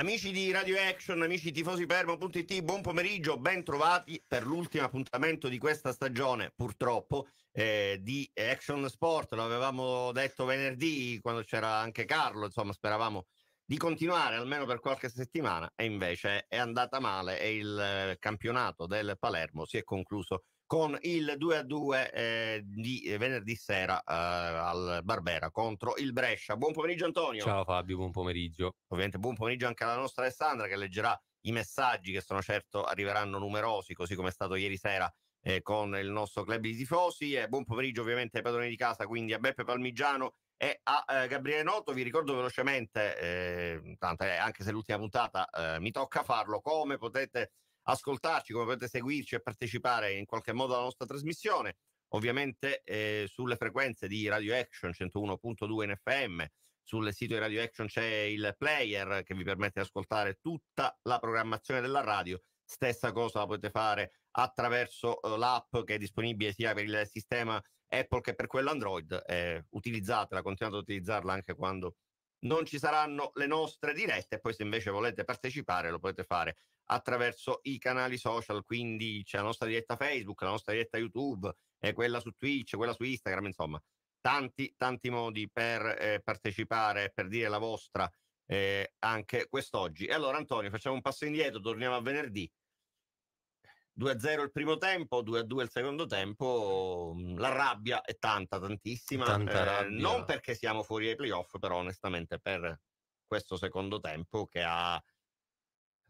Amici di Radio Action, amici tifosipermo.it, buon pomeriggio, ben trovati per l'ultimo appuntamento di questa stagione, purtroppo, eh, di Action Sport. L'avevamo detto venerdì quando c'era anche Carlo, insomma, speravamo di continuare almeno per qualche settimana e invece è andata male e il eh, campionato del Palermo si è concluso con il 2-2 a eh, di eh, venerdì sera eh, al Barbera contro il Brescia. Buon pomeriggio Antonio. Ciao Fabio, buon pomeriggio. Ovviamente buon pomeriggio anche alla nostra Alessandra che leggerà i messaggi che sono certo arriveranno numerosi, così come è stato ieri sera eh, con il nostro club di tifosi. E buon pomeriggio ovviamente ai padroni di casa, quindi a Beppe Palmigiano e a eh, Gabriele Noto. Vi ricordo velocemente, tanto, anche se l'ultima puntata mi tocca farlo, come potete ascoltarci, come potete seguirci e partecipare in qualche modo alla nostra trasmissione. Ovviamente eh, sulle frequenze di Radio Action 101.2 in FM, sul sito di Radio Action c'è il player che vi permette di ascoltare tutta la programmazione della radio. Stessa cosa la potete fare attraverso eh, l'app che è disponibile sia per il sistema Apple che per quello Android. Eh, utilizzatela, continuate ad utilizzarla anche quando non ci saranno le nostre dirette poi se invece volete partecipare lo potete fare attraverso i canali social, quindi c'è la nostra diretta Facebook, la nostra diretta YouTube, eh, quella su Twitch, quella su Instagram, insomma, tanti, tanti modi per eh, partecipare, per dire la vostra eh, anche quest'oggi. E allora Antonio, facciamo un passo indietro, torniamo a venerdì 2-0 il primo tempo, 2-2 il secondo tempo, mm, la rabbia è tanta, tantissima, tanta eh, non perché siamo fuori ai playoff, però onestamente per questo secondo tempo che ha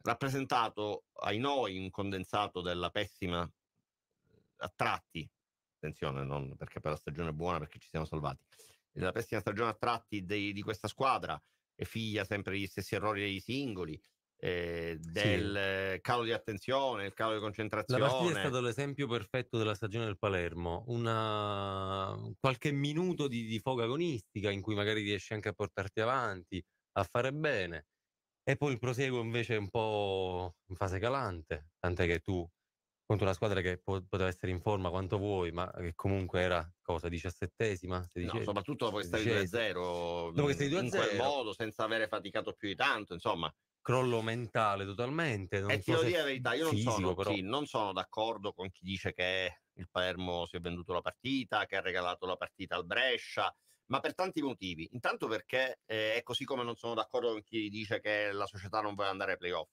rappresentato ai noi un condensato della pessima eh, a tratti, attenzione, non perché per la stagione buona, perché ci siamo salvati, della pessima stagione a tratti dei, di questa squadra è figlia sempre degli stessi errori dei singoli, eh, del sì. calo di attenzione, il calo di concentrazione. La partita è stato l'esempio perfetto della stagione del Palermo, una, qualche minuto di, di foga agonistica in cui magari riesci anche a portarti avanti, a fare bene, e poi il proseguo invece è un po' in fase calante, tant'è che tu contro una squadra che po- poteva essere in forma quanto vuoi, ma che comunque era cosa, diciassettesima? no, soprattutto dopo che stai 2-0, 2-0, in quel modo, senza avere faticato più di tanto, insomma crollo mentale totalmente. Non e ti devo dire la verità, io non, sono, sì, non, sono, d'accordo con chi dice che il Palermo si è venduto la partita, che ha regalato la partita al Brescia, ma per tanti motivi. Intanto perché eh, è così come non sono d'accordo con chi dice che la società non vuole andare ai playoff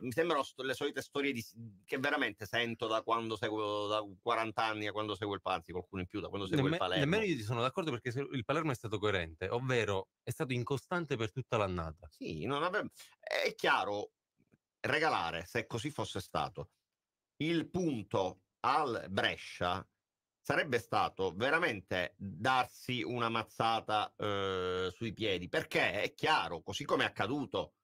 mi sembrano st- le solite storie di, che veramente sento da quando seguo da 40 anni a quando seguo il Panzi, qualcuno in più, da quando seguo Nemme, il Palermo. Nemmeno io ti sono d'accordo perché il Palermo è stato coerente, ovvero è stato incostante per tutta l'annata. Sì, ave- è chiaro, regalare, se così fosse stato, il punto al Brescia sarebbe stato veramente darsi una mazzata eh, sui piedi, perché è chiaro, così come è accaduto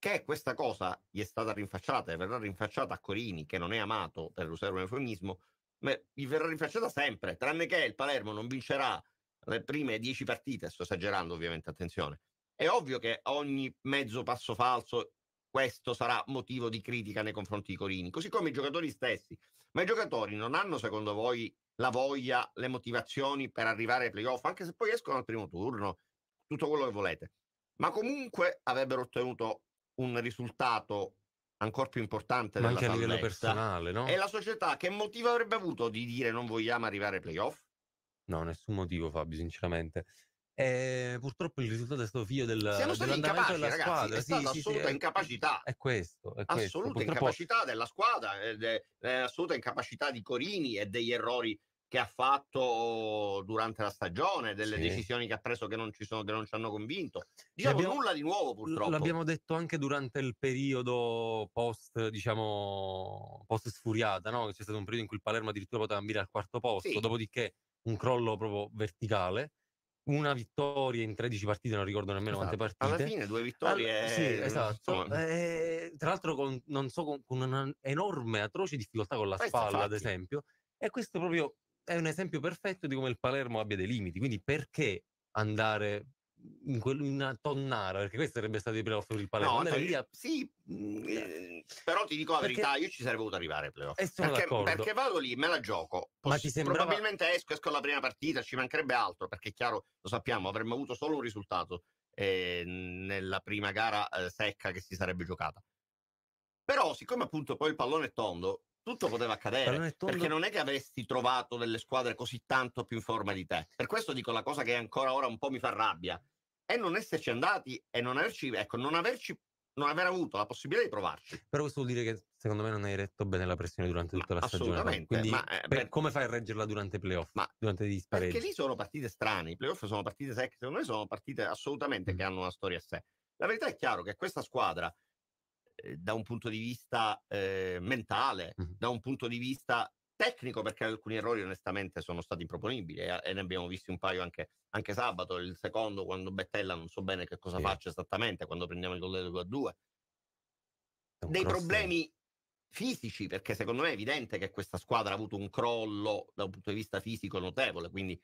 che questa cosa gli è stata rinfacciata e verrà rinfacciata a Corini, che non è amato per usare un eufemismo, ma gli verrà rinfacciata sempre, tranne che il Palermo non vincerà le prime dieci partite, sto esagerando ovviamente, attenzione. È ovvio che ogni mezzo passo falso, questo sarà motivo di critica nei confronti di Corini, così come i giocatori stessi. Ma i giocatori non hanno, secondo voi, la voglia, le motivazioni per arrivare ai playoff, anche se poi escono al primo turno, tutto quello che volete. Ma comunque avrebbero ottenuto un risultato ancora più importante Ma anche a livello personale, no? È la società che motivo avrebbe avuto di dire non vogliamo arrivare ai playoff? No, nessun motivo, Fabio, sinceramente. E eh, purtroppo il risultato è stato figlio del, Siamo stati incapaci, della ragazzi, squadra. È stata sì, assoluta sì, sì, incapacità. È, è questo. È assoluta questo. incapacità della squadra, è, è, assoluta incapacità di Corini e degli errori che ha fatto durante la stagione, delle sì. decisioni che ha preso che non ci, sono, che non ci hanno convinto. Diciamo abbiamo, nulla di nuovo purtroppo. L'abbiamo detto anche durante il periodo post, diciamo, post sfuriata, no? c'è stato un periodo in cui il Palermo addirittura poteva ambire al quarto posto, sì. dopodiché un crollo proprio verticale. Una vittoria in 13 partite, non ricordo nemmeno esatto. quante partite. Alla fine due vittorie. All... Sì, esatto. Eh, tra l'altro con, non so, con, con un'enorme, atroce difficoltà con la Questa spalla, infatti. ad esempio. E questo proprio è un esempio perfetto di come il Palermo abbia dei limiti, quindi perché andare in, una tonnara, perché questo sarebbe stato il playoff per il Palermo. No, via... Cioè, sì, mm, cioè eh, però ti dico la perché... verità, io ci sarei voluto arrivare ai playoff. Perché, perché, vado lì, me la gioco. Posso, Ma ti sembrava... Probabilmente esco, esco alla prima partita, ci mancherebbe altro, perché chiaro, lo sappiamo, avremmo avuto solo un risultato eh, nella prima gara eh, secca che si sarebbe giocata. Però siccome appunto poi il pallone è tondo, tutto poteva accadere tondo... perché non è che avresti trovato delle squadre così tanto più in forma di te. Per questo dico la cosa che ancora ora un po' mi fa rabbia è non esserci andati e non averci, ecco, non averci non aver avuto la possibilità di provarci. Però questo vuol dire che secondo me non hai retto bene la pressione durante tutta ma la stagione. Assolutamente. eh, per... come fai a reggerla durante i playoff? Ma, durante gli spareggi? Perché lì sono partite strane, i playoff sono partite secche, secondo me sono partite assolutamente mm. che hanno una storia a sé. La verità è chiaro che questa squadra eh, da un punto di vista eh, mentale, mm-hmm. da un punto di vista tecnico, perché alcuni errori onestamente sono stati improponibili eh, e, ne abbiamo visti un paio anche, anche, sabato, il secondo quando Bettella non so bene che cosa sì. faccia esattamente, quando prendiamo il gol del 2 a 2. Dei cross. problemi fisici, perché secondo me è evidente che questa squadra ha avuto un crollo da un punto di vista fisico notevole, quindi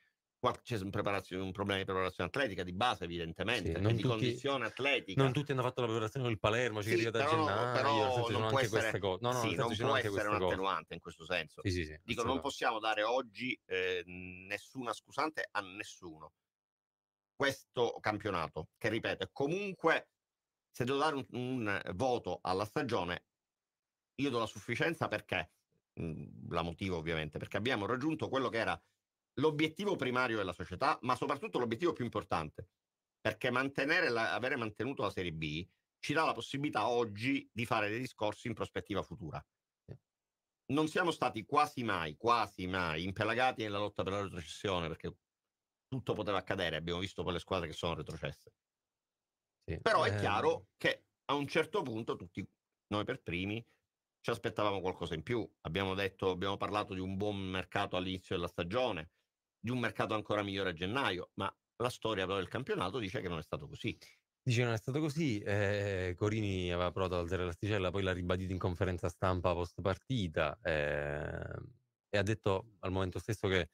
c'è un, un, problema di preparazione atletica di base, evidentemente, sì, non di tutti, condizione atletica. Non tutti hanno fatto la preparazione del Palermo, ci sì, arriva da però, gennaio, però non può essere, cose. No, no, sì, non può essere un attenuante in questo senso. Sì, sì, Dico, non possiamo dare oggi eh, nessuna scusante a nessuno. Questo campionato, che ripeto, comunque, se devo dare un, un voto alla stagione, io do la sufficienza perché, mh, mhmm, la motivo ovviamente, perché abbiamo raggiunto quello che era l'obiettivo primario della società, ma soprattutto l'obiettivo più importante, perché la, avere mantenuto la Serie B ci dà la possibilità oggi di fare dei discorsi in prospettiva futura. Non siamo stati quasi mai, quasi mai impelagati nella lotta per la retrocessione, perché tutto poteva accadere, abbiamo visto quelle squadre che sono retrocesse. Sì, Però ehm... è eh, chiaro che a un certo punto tutti noi per primi ci aspettavamo qualcosa in più. Abbiamo detto, abbiamo parlato di un buon mercato all'inizio della stagione, di un mercato ancora migliore a gennaio, ma la storia però del campionato dice che non è stato così. Dice non è stato così, eh, Corini aveva provato ad alzare l'asticella, poi l'ha ribadito in conferenza stampa post partita eh, e ha detto al momento stesso che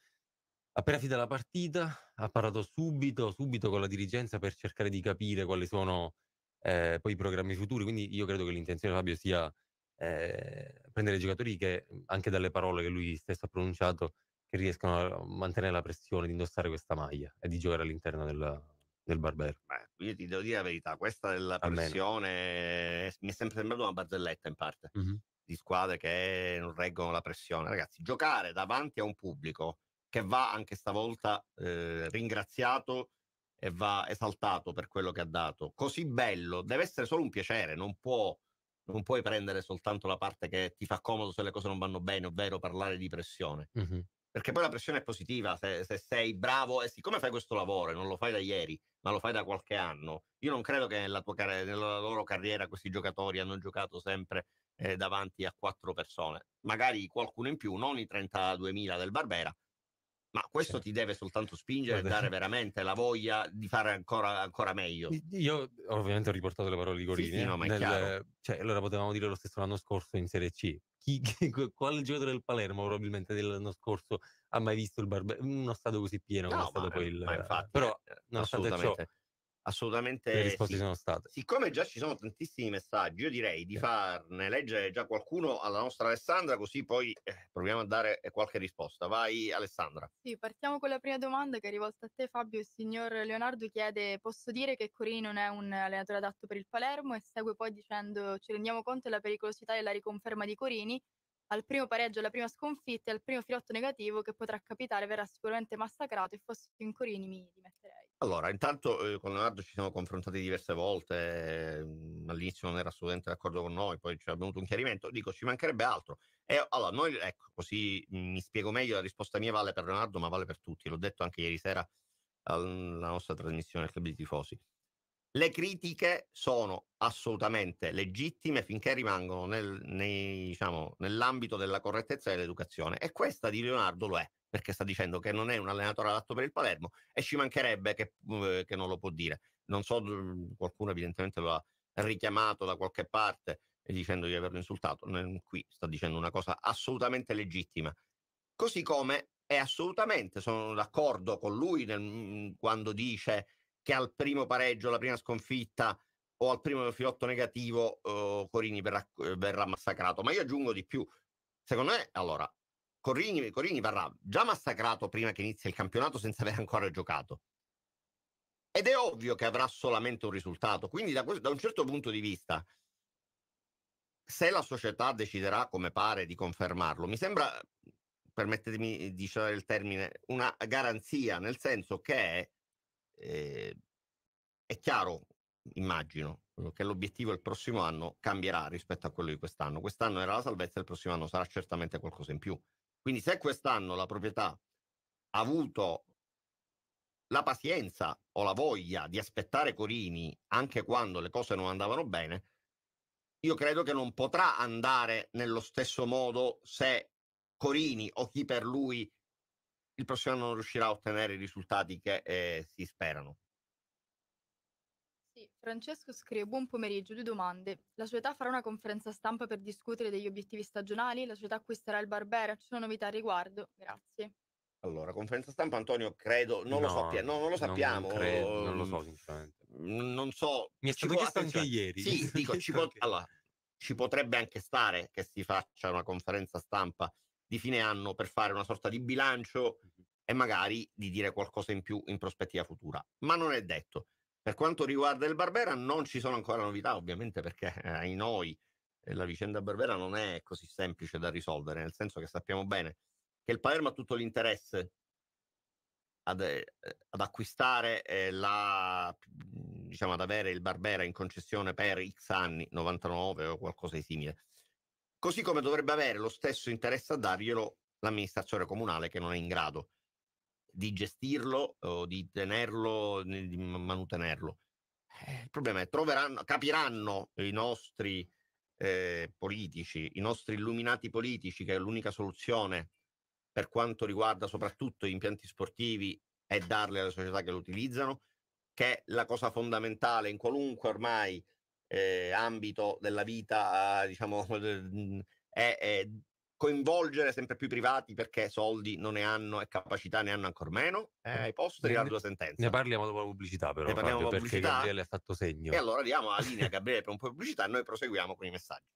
appena finita la partita ha parlato subito, subito con la dirigenza per cercare di capire quali sono eh, poi i programmi futuri, quindi io credo che l'intenzione di Fabio sia eh, prendere i giocatori che anche dalle parole che lui stesso ha pronunciato che riescono a mantenere la pressione di indossare questa maglia e di giocare all'interno del, del barbero. Beh, io ti devo dire la verità, questa della pressione Almeno. Eh, mi è sempre sembrata una barzelletta in parte mm-hmm. di squadre che non reggono la pressione. Ragazzi, giocare davanti a un pubblico che va anche stavolta eh, ringraziato e va esaltato per quello che ha dato, così bello, deve essere solo un piacere, non può non puoi prendere soltanto la parte che ti fa comodo se le cose non vanno bene, ovvero parlare di pressione. Mm-hmm perché poi la pressione è positiva se, se, sei bravo e siccome fai questo lavoro e non lo fai da ieri, ma lo fai da qualche anno, io non credo che nella, car- nella loro carriera questi giocatori hanno giocato sempre eh, davanti a quattro persone, magari qualcuno in più, non i 32.000 del Barbera, ma questo certo. ti deve soltanto spingere e dare veramente la voglia di fare ancora, ancora, meglio. Io ovviamente ho riportato le parole di Gorini. Sì, sì, eh, no, ma è nel, Cioè, allora potevamo dire lo stesso l'anno scorso in Serie C, chi, chi, quale giocatore del Palermo probabilmente dell'anno scorso ha mai visto il Barbe- uno stato così pieno no, come è stato poi il... Eh. Infatti, però, eh, nonostante ciò, assolutamente. Le risposte sì. sono state. Siccome già ci sono tantissimi messaggi, io direi di farne leggere già qualcuno alla nostra Alessandra, così poi eh, proviamo a dare eh, qualche risposta. Vai, Alessandra. Sì, partiamo con la prima domanda che è rivolta a te, Fabio. Il signor Leonardo chiede: Posso dire che Corini non è un allenatore adatto per il Palermo? E segue poi dicendo: Ci rendiamo conto della pericolosità della riconferma di Corini. Al primo pareggio, alla prima sconfitta e al primo filotto negativo che potrà capitare verrà sicuramente massacrato e fossi in Corini mi dimetterei. Allora, intanto eh, con Leonardo ci siamo confrontati diverse volte, eh, all'inizio non era assolutamente d'accordo con noi, poi ci è venuto un chiarimento, dico ci mancherebbe altro. E, allora, noi, ecco, così mhmm, mi spiego meglio, la risposta mia vale per Leonardo ma vale per tutti, l'ho detto anche ieri sera alla nostra trasmissione Club dei Tifosi. Le critiche sono assolutamente legittime finché rimangono nel, nei, diciamo, nell'ambito della correttezza dell'educazione e questa di Leonardo lo è perché sta dicendo che non è un allenatore adatto per il Palermo e ci mancherebbe che, eh, che non lo può dire. Non so, qualcuno evidentemente lo ha richiamato da qualche parte dicendo di averlo insultato. Qui sta dicendo una cosa assolutamente legittima. Così come è assolutamente, sono d'accordo con lui nel, mm, quando dice che al primo pareggio, alla prima sconfitta o al primo filotto negativo eh, Corini verrà, eh, verrà, massacrato. Ma io aggiungo di più. Secondo me, allora, Corini, Corini verrà già massacrato prima che inizi il campionato senza aver ancora giocato. Ed è ovvio che avrà solamente un risultato. Quindi da, da un certo punto di vista, se la società deciderà, come pare, di confermarlo, mi sembra, permettetemi di usare il termine, una garanzia, nel senso che eh, è chiaro, immagino, che l'obiettivo il prossimo anno cambierà rispetto a quello di quest'anno. Quest'anno era la salvezza, il prossimo anno sarà certamente qualcosa in più. Quindi se quest'anno la proprietà ha avuto la pazienza o la voglia di aspettare Corini anche quando le cose non andavano bene, io credo che non potrà andare nello stesso modo se Corini o chi per lui il prossimo anno non riuscirà a ottenere i risultati che eh, si sperano. Sì, Francesco scrive buon pomeriggio, due domande. La società farà una conferenza stampa per discutere degli obiettivi stagionali? La società acquisterà il Barbera? Ci sono novità al riguardo? Grazie. Allora, conferenza stampa Antonio, credo, non no, lo sappiamo, no, non lo sappiamo. Non, credo, non, lo so mhmm, sinceramente. Non so. Mi è stato chiesto anche ieri. Sì, dico, ci, pot- allora, ci potrebbe anche stare che si faccia una conferenza stampa di fine anno per fare una sorta di bilancio e magari di dire qualcosa in più in prospettiva futura. Ma non è detto. Per quanto riguarda il Barbera non ci sono ancora novità, ovviamente perché eh, ai eh, noi la vicenda Barbera non è così semplice da risolvere, nel senso che sappiamo bene che il Palermo ha tutto l'interesse ad, eh, ad acquistare eh, la mhmm, diciamo ad avere il Barbera in concessione per X anni, 99 o qualcosa di simile. Così come dovrebbe avere lo stesso interesse a darglielo l'amministrazione comunale che non è in grado di gestirlo o di tenerlo, di manutenerlo. Eh, il problema è troveranno, capiranno i nostri eh, politici, i nostri illuminati politici che l'unica soluzione per quanto riguarda soprattutto gli impianti sportivi è darli alle società che lo utilizzano, che la cosa fondamentale in qualunque ormai eh, ambito della vita, diciamo, mhmm, è, è coinvolgere sempre più privati perché soldi non ne hanno e capacità ne hanno ancora meno. Eh, I tirare la sentenza. Ne parliamo dopo la pubblicità, però. Ne parliamo dopo la pubblicità. Gabriele ha fatto segno. E allora diamo la linea a Gabriele per un po' di pubblicità e noi proseguiamo con i messaggi.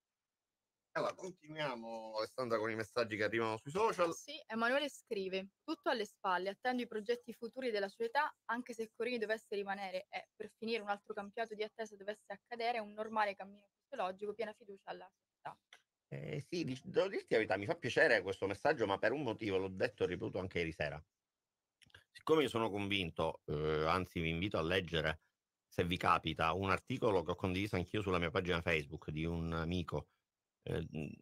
Allora, continuiamo Alessandra con i messaggi che arrivano sui social. Sì, Emanuele scrive: Tutto alle spalle, attendo i progetti futuri della sua età, anche se Corini dovesse rimanere e eh, per finire un altro campionato di attesa dovesse accadere, è un normale cammino fisiologico, piena fiducia alla società. Eh, sì, devo dirti la verità, mi fa piacere questo messaggio, ma per un motivo l'ho detto e ripetuto anche ieri sera. Siccome io sono convinto, eh, anzi vi invito a leggere, se vi capita, un articolo che ho condiviso anch'io sulla mia pagina Facebook di un amico eh,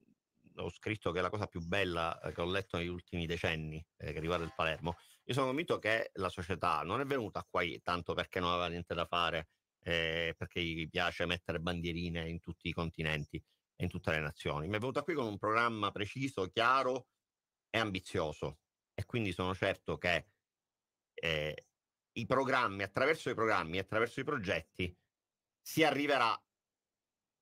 ho scritto che è la cosa più bella eh, che ho letto negli ultimi decenni eh, che riguarda il Palermo. Io sono convinto che la società non è venuta qui tanto perché non aveva niente da fare, eh, perché gli piace mettere bandierine in tutti i continenti e in tutte le nazioni, ma è venuta qui con un programma preciso, chiaro e ambizioso. E quindi sono certo che eh, i programmi, attraverso i programmi, attraverso i progetti, si arriverà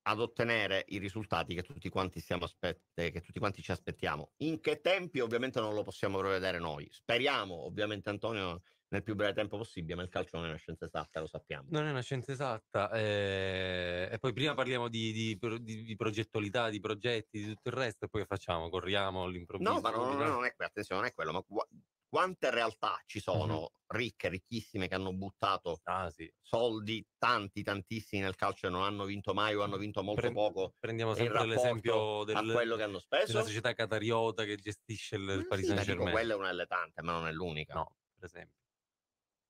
ad ottenere i risultati che tutti quanti, siamo che tutti quanti ci aspettiamo. In che tempi ovviamente non lo possiamo prevedere noi. Speriamo ovviamente Antonio nel più breve tempo possibile, ma il calcio non è una scienza esatta, lo sappiamo. Non è una scienza esatta. Eh... E poi prima parliamo di, di, di, di, progettualità, di progetti, di tutto il resto, e poi facciamo, corriamo all'improvviso. No, ma no, no, no, non è quello, attenzione, non è quello. Ma quante realtà ci sono mm-hmm. ricche, ricchissime che hanno buttato ah, sì. soldi tanti, tantissimi nel calcio e non hanno vinto mai o hanno vinto molto Pre- poco. Prendiamo sempre l'esempio del, quello che hanno speso. La società catariota che gestisce il ah, Paris sì, Saint-Germain. quella è una delle tante, ma non è l'unica. No, per esempio.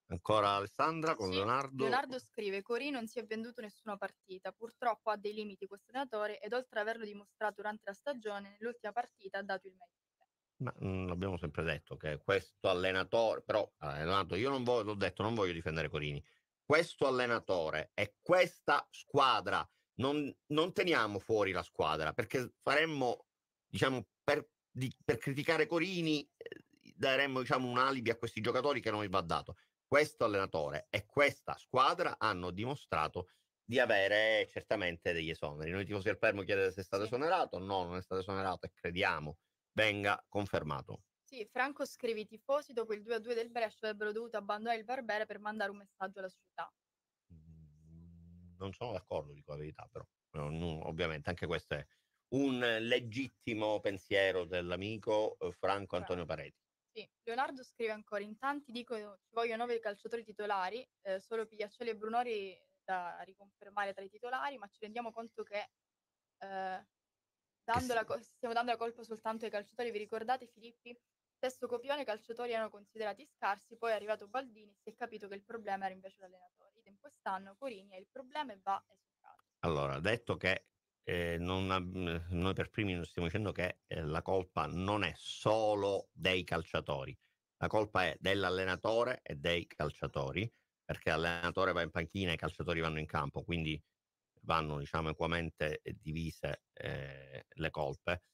Ancora Alessandra con sì, Leonardo. Leonardo scrive: Corì non si è venduto nessuna partita. Purtroppo ha dei limiti questo allenatore ed oltre ad averlo dimostrato durante la stagione, nell'ultima partita ha dato il meglio. Ma mh, mhmm, abbiamo sempre detto che questo allenatore, però allenato, io non voglio, l'ho detto, non voglio difendere Corini. Questo allenatore e questa squadra, non, non teniamo fuori la squadra perché faremmo, diciamo, per, di, per criticare Corini eh, daremmo diciamo, un alibi a questi giocatori che non gli va dato. Questo allenatore e questa squadra hanno dimostrato di avere certamente degli esoneri. Noi tifosi del Permo chiedere se è stato esonerato, no, non è stato esonerato e crediamo venga confermato. Sì, Franco scrive i tifosi dopo il 2-2 del Brescia avrebbero dovuto abbandonare il Barbera per mandare un messaggio alla società. Mm, non sono d'accordo, dico la verità, però ovviamente anche questo è un legittimo pensiero dell'amico eh, Franco Antonio Pareti. Sì, Leonardo scrive ancora, in tanti dicono ci vogliono nove calciatori titolari, eh, solo Pigliacelli e Brunori da riconfermare tra i titolari, ma ci rendiamo conto che eh, Dando la, stiamo dando la colpa soltanto ai calciatori, vi ricordate Filippi? Stesso copione, i calciatori erano considerati scarsi, poi è arrivato Baldini e si è capito che il problema era invece l'allenatore. Idem quest'anno, Corini è il problema e va esondato. Allora, detto che eh, non, mm, noi per primi stiamo dicendo che eh, la colpa non è solo dei calciatori, la colpa è dell'allenatore e dei calciatori, perché l'allenatore va in panchina e i calciatori vanno in campo, quindi vanno diciamo, equamente divise eh, le colpe.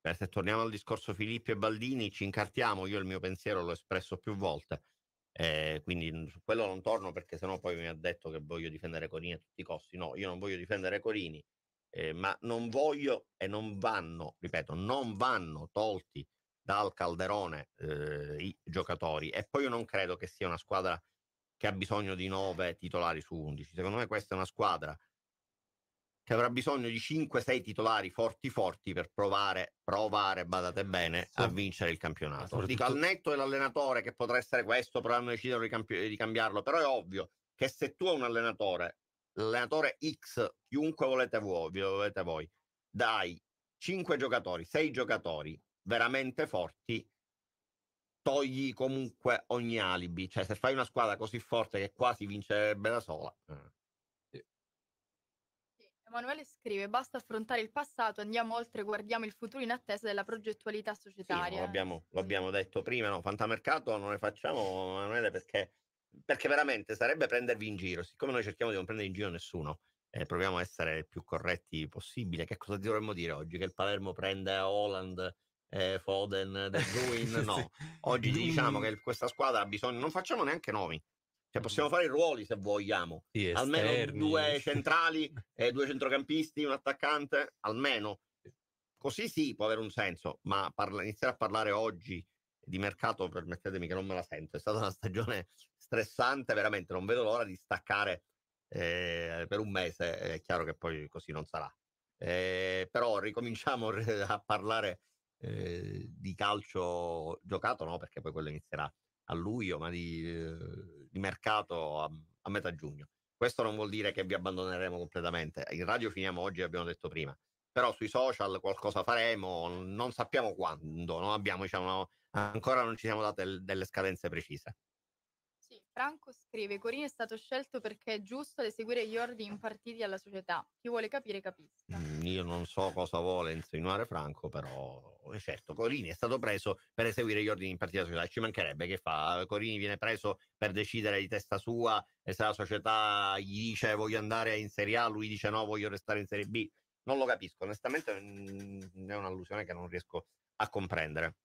Beh, se torniamo al discorso Filippi e Baldini, ci incartiamo, io il mio pensiero l'ho espresso più volte, eh, quindi mm, su quello non torno perché sennò poi mi ha detto che voglio difendere Corini a tutti i costi. No, io non voglio difendere Corini, eh, ma non voglio e non vanno, ripeto, non vanno tolti dal calderone eh, i giocatori e poi io non credo che sia una squadra che ha bisogno di nove titolari su undici. Secondo me questa è una squadra che avrà bisogno di 5-6 titolari forti forti per provare, provare, badate bene, sì. a vincere il campionato. Lo dico al netto dell'allenatore che potrà essere questo, potranno decidere di, campi- di cambiarlo, però è ovvio che se tu hai un allenatore, l'allenatore X, chiunque volete voi, volete voi dai 5 giocatori, 6 giocatori veramente forti, togli comunque ogni alibi. Cioè se fai una squadra così forte che quasi vincerebbe da sola... Eh Emanuele scrive: Basta affrontare il passato, andiamo oltre, guardiamo il futuro in attesa della progettualità societaria. Sì, no, l'abbiamo, mm. l'abbiamo, detto prima, no? Fantamercato non ne facciamo, Emanuele, perché, perché, veramente sarebbe prendervi in giro. Siccome noi cerchiamo di non prendere in giro nessuno, eh, proviamo a essere il più corretti possibile. Che cosa dovremmo dire oggi? Che il Palermo prende Holland. Eh, Foden, De Bruyne, no. Oggi diciamo che questa squadra ha bisogno, non facciamo neanche nomi, cioè, possiamo fare i ruoli se vogliamo. Sì, almeno due centrali, e due centrocampisti, un attaccante, almeno. Così sì, può avere un senso, ma parla- iniziare a parlare oggi di mercato, permettetemi che non me la sento, è stata una stagione stressante, veramente, non vedo l'ora di staccare eh, per un mese, è chiaro che poi così non sarà. Eh, però ricominciamo a parlare eh, di calcio giocato, no? Perché poi quello inizierà a luglio, ma di eh, di mercato a, a, metà giugno. Questo non vuol dire che vi abbandoneremo completamente. In radio finiamo oggi, abbiamo detto prima. Però sui social qualcosa faremo, non sappiamo quando, non abbiamo, diciamo, ancora non ci siamo date delle scadenze precise. Sì, Franco scrive: Corini è stato scelto perché è giusto ad eseguire gli ordini impartiti alla società. Chi vuole capire, capisca. Mm, io non so cosa vuole insinuare Franco, però eh, certo, Corini è stato preso per eseguire gli ordini in partita società, ci mancherebbe che fa, Corini viene preso per decidere di testa sua e se la società gli dice voglio andare in Serie A, lui dice no, voglio restare in Serie B. Non lo capisco, onestamente è un'allusione che non riesco a comprendere.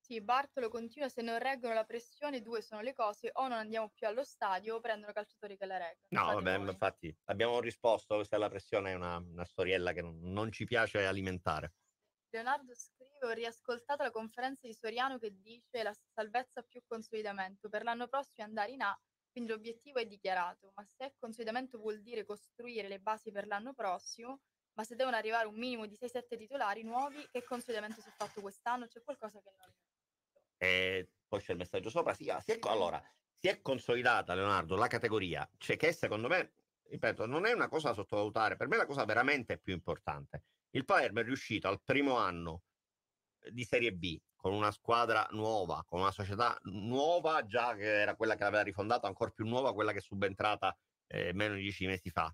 Sì, Bartolo continua, se non reggono la pressione, due sono le cose, o non andiamo più allo stadio o prendono calciatori che la reggono. No, vabbè, voi. infatti abbiamo risposto, questa è la pressione, è una, una storiella che non, non ci piace alimentare. Leonardo scrive, ho riascoltato la conferenza di Soriano che dice la salvezza più consolidamento, per l'anno prossimo andare in A, quindi l'obiettivo è dichiarato, ma se consolidamento vuol dire costruire le basi per l'anno prossimo, ma se devono arrivare un minimo di 6-7 titolari nuovi, che consolidamento si è fatto quest'anno? C'è qualcosa che non... è... Eh, poi c'è il messaggio sopra, sì, ah, si è, allora, si è consolidata Leonardo la categoria, cioè che secondo me, ripeto, non è una cosa da sottovalutare, per me la cosa veramente più importante il Palermo è riuscito al primo anno ehm, di Serie B con una squadra nuova, con una società nuova, già che era quella che l'aveva rifondata, ancora più nuova, quella che è subentrata eh, meno di dieci mesi fa,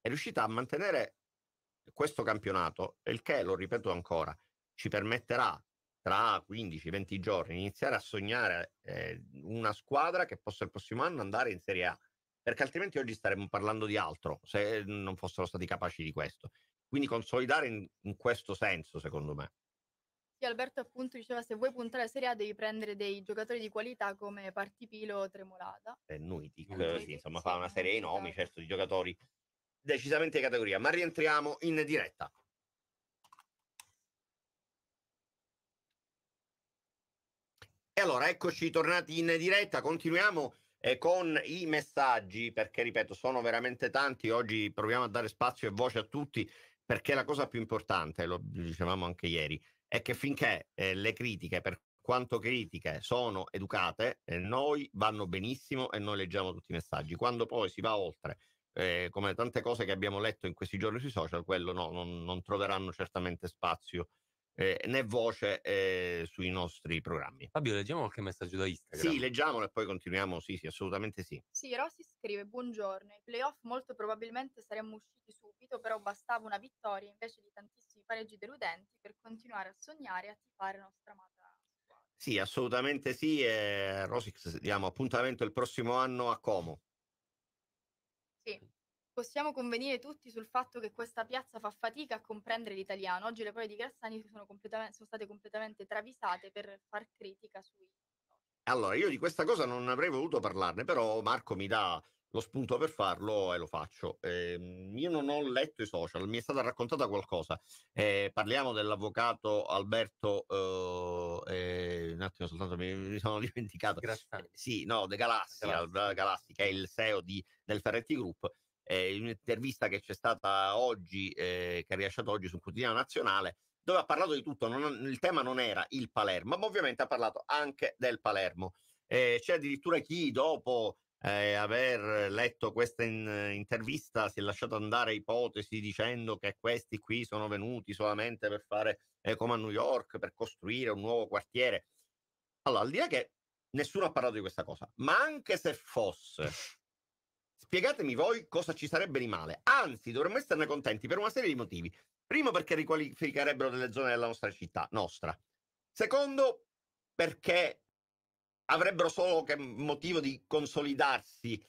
è riuscita a mantenere questo campionato, il che, lo ripeto ancora, ci permetterà tra 15-20 giorni iniziare a sognare eh, una squadra che possa il prossimo anno andare in Serie A, perché altrimenti oggi staremmo parlando di altro se non fossero stati capaci di questo. Quindi consolidare in, in questo senso, secondo me. Sì, Alberto appunto diceva se vuoi puntare a Serie A devi prendere dei giocatori di qualità come Partipilo o Tremolata E eh, Nuitic, sì, insomma, fa una serie di nomi, esatto. certo, di giocatori decisamente di categoria. Ma rientriamo in diretta. E allora, eccoci tornati in diretta, continuiamo eh, con i messaggi, perché ripeto, sono veramente tanti, oggi proviamo a dare spazio e voce a tutti perché la cosa più importante, lo dicevamo anche ieri, è che finché eh, le critiche, per quanto critiche, sono educate, eh, noi vanno benissimo e noi leggiamo tutti i messaggi. Quando poi si va oltre, eh, come tante cose che abbiamo letto in questi giorni sui social, quello no, non, non troveranno certamente spazio eh, né voce eh, sui nostri programmi. Fabio, leggiamo qualche messaggio da Instagram. Sì, leggiamolo e poi continuiamo. Sì, sì, assolutamente sì. Sì, Rossi scrive: Buongiorno. I playoff molto probabilmente saremmo usciti subito, però bastava una vittoria invece di tantissimi pareggi deludenti per continuare a sognare e a tifare la nostra amata. Sì, assolutamente sì. E Rosix diamo appuntamento il prossimo anno a Como. Sì possiamo convenire tutti sul fatto che questa piazza fa fatica a comprendere l'italiano. Oggi le parole di Grassani sono, completam- sono state completamente travisate per far critica sui... Allora, io di questa cosa non avrei voluto parlarne, però Marco mi dà lo spunto per farlo e lo faccio. Eh, io non ho letto i social, mi è stata raccontata qualcosa. Eh, parliamo dell'avvocato Alberto, eh, eh un attimo soltanto mi, mi sono dimenticato. Grazie. Eh, sì, no, De Galassi, Galassi. Galassi, che è il CEO di, del Ferretti Group eh, in un'intervista che c'è stata oggi, eh, che ha rilasciato oggi sul quotidiano nazionale, dove ha parlato di tutto, non, il tema non era il Palermo, ma ovviamente ha parlato anche del Palermo. Eh, c'è addirittura chi dopo eh, aver letto questa in, intervista si è lasciato andare ipotesi dicendo che questi qui sono venuti solamente per fare eh, come a New York, per costruire un nuovo quartiere. Allora, al di là che nessuno ha parlato di questa cosa, ma anche se fosse Spiegatemi voi cosa ci sarebbe di male. Anzi, dovremmo esserne contenti per una serie di motivi. Primo, perché riqualificherebbero delle zone della nostra città, nostra. Secondo, perché avrebbero solo motivo di consolidarsi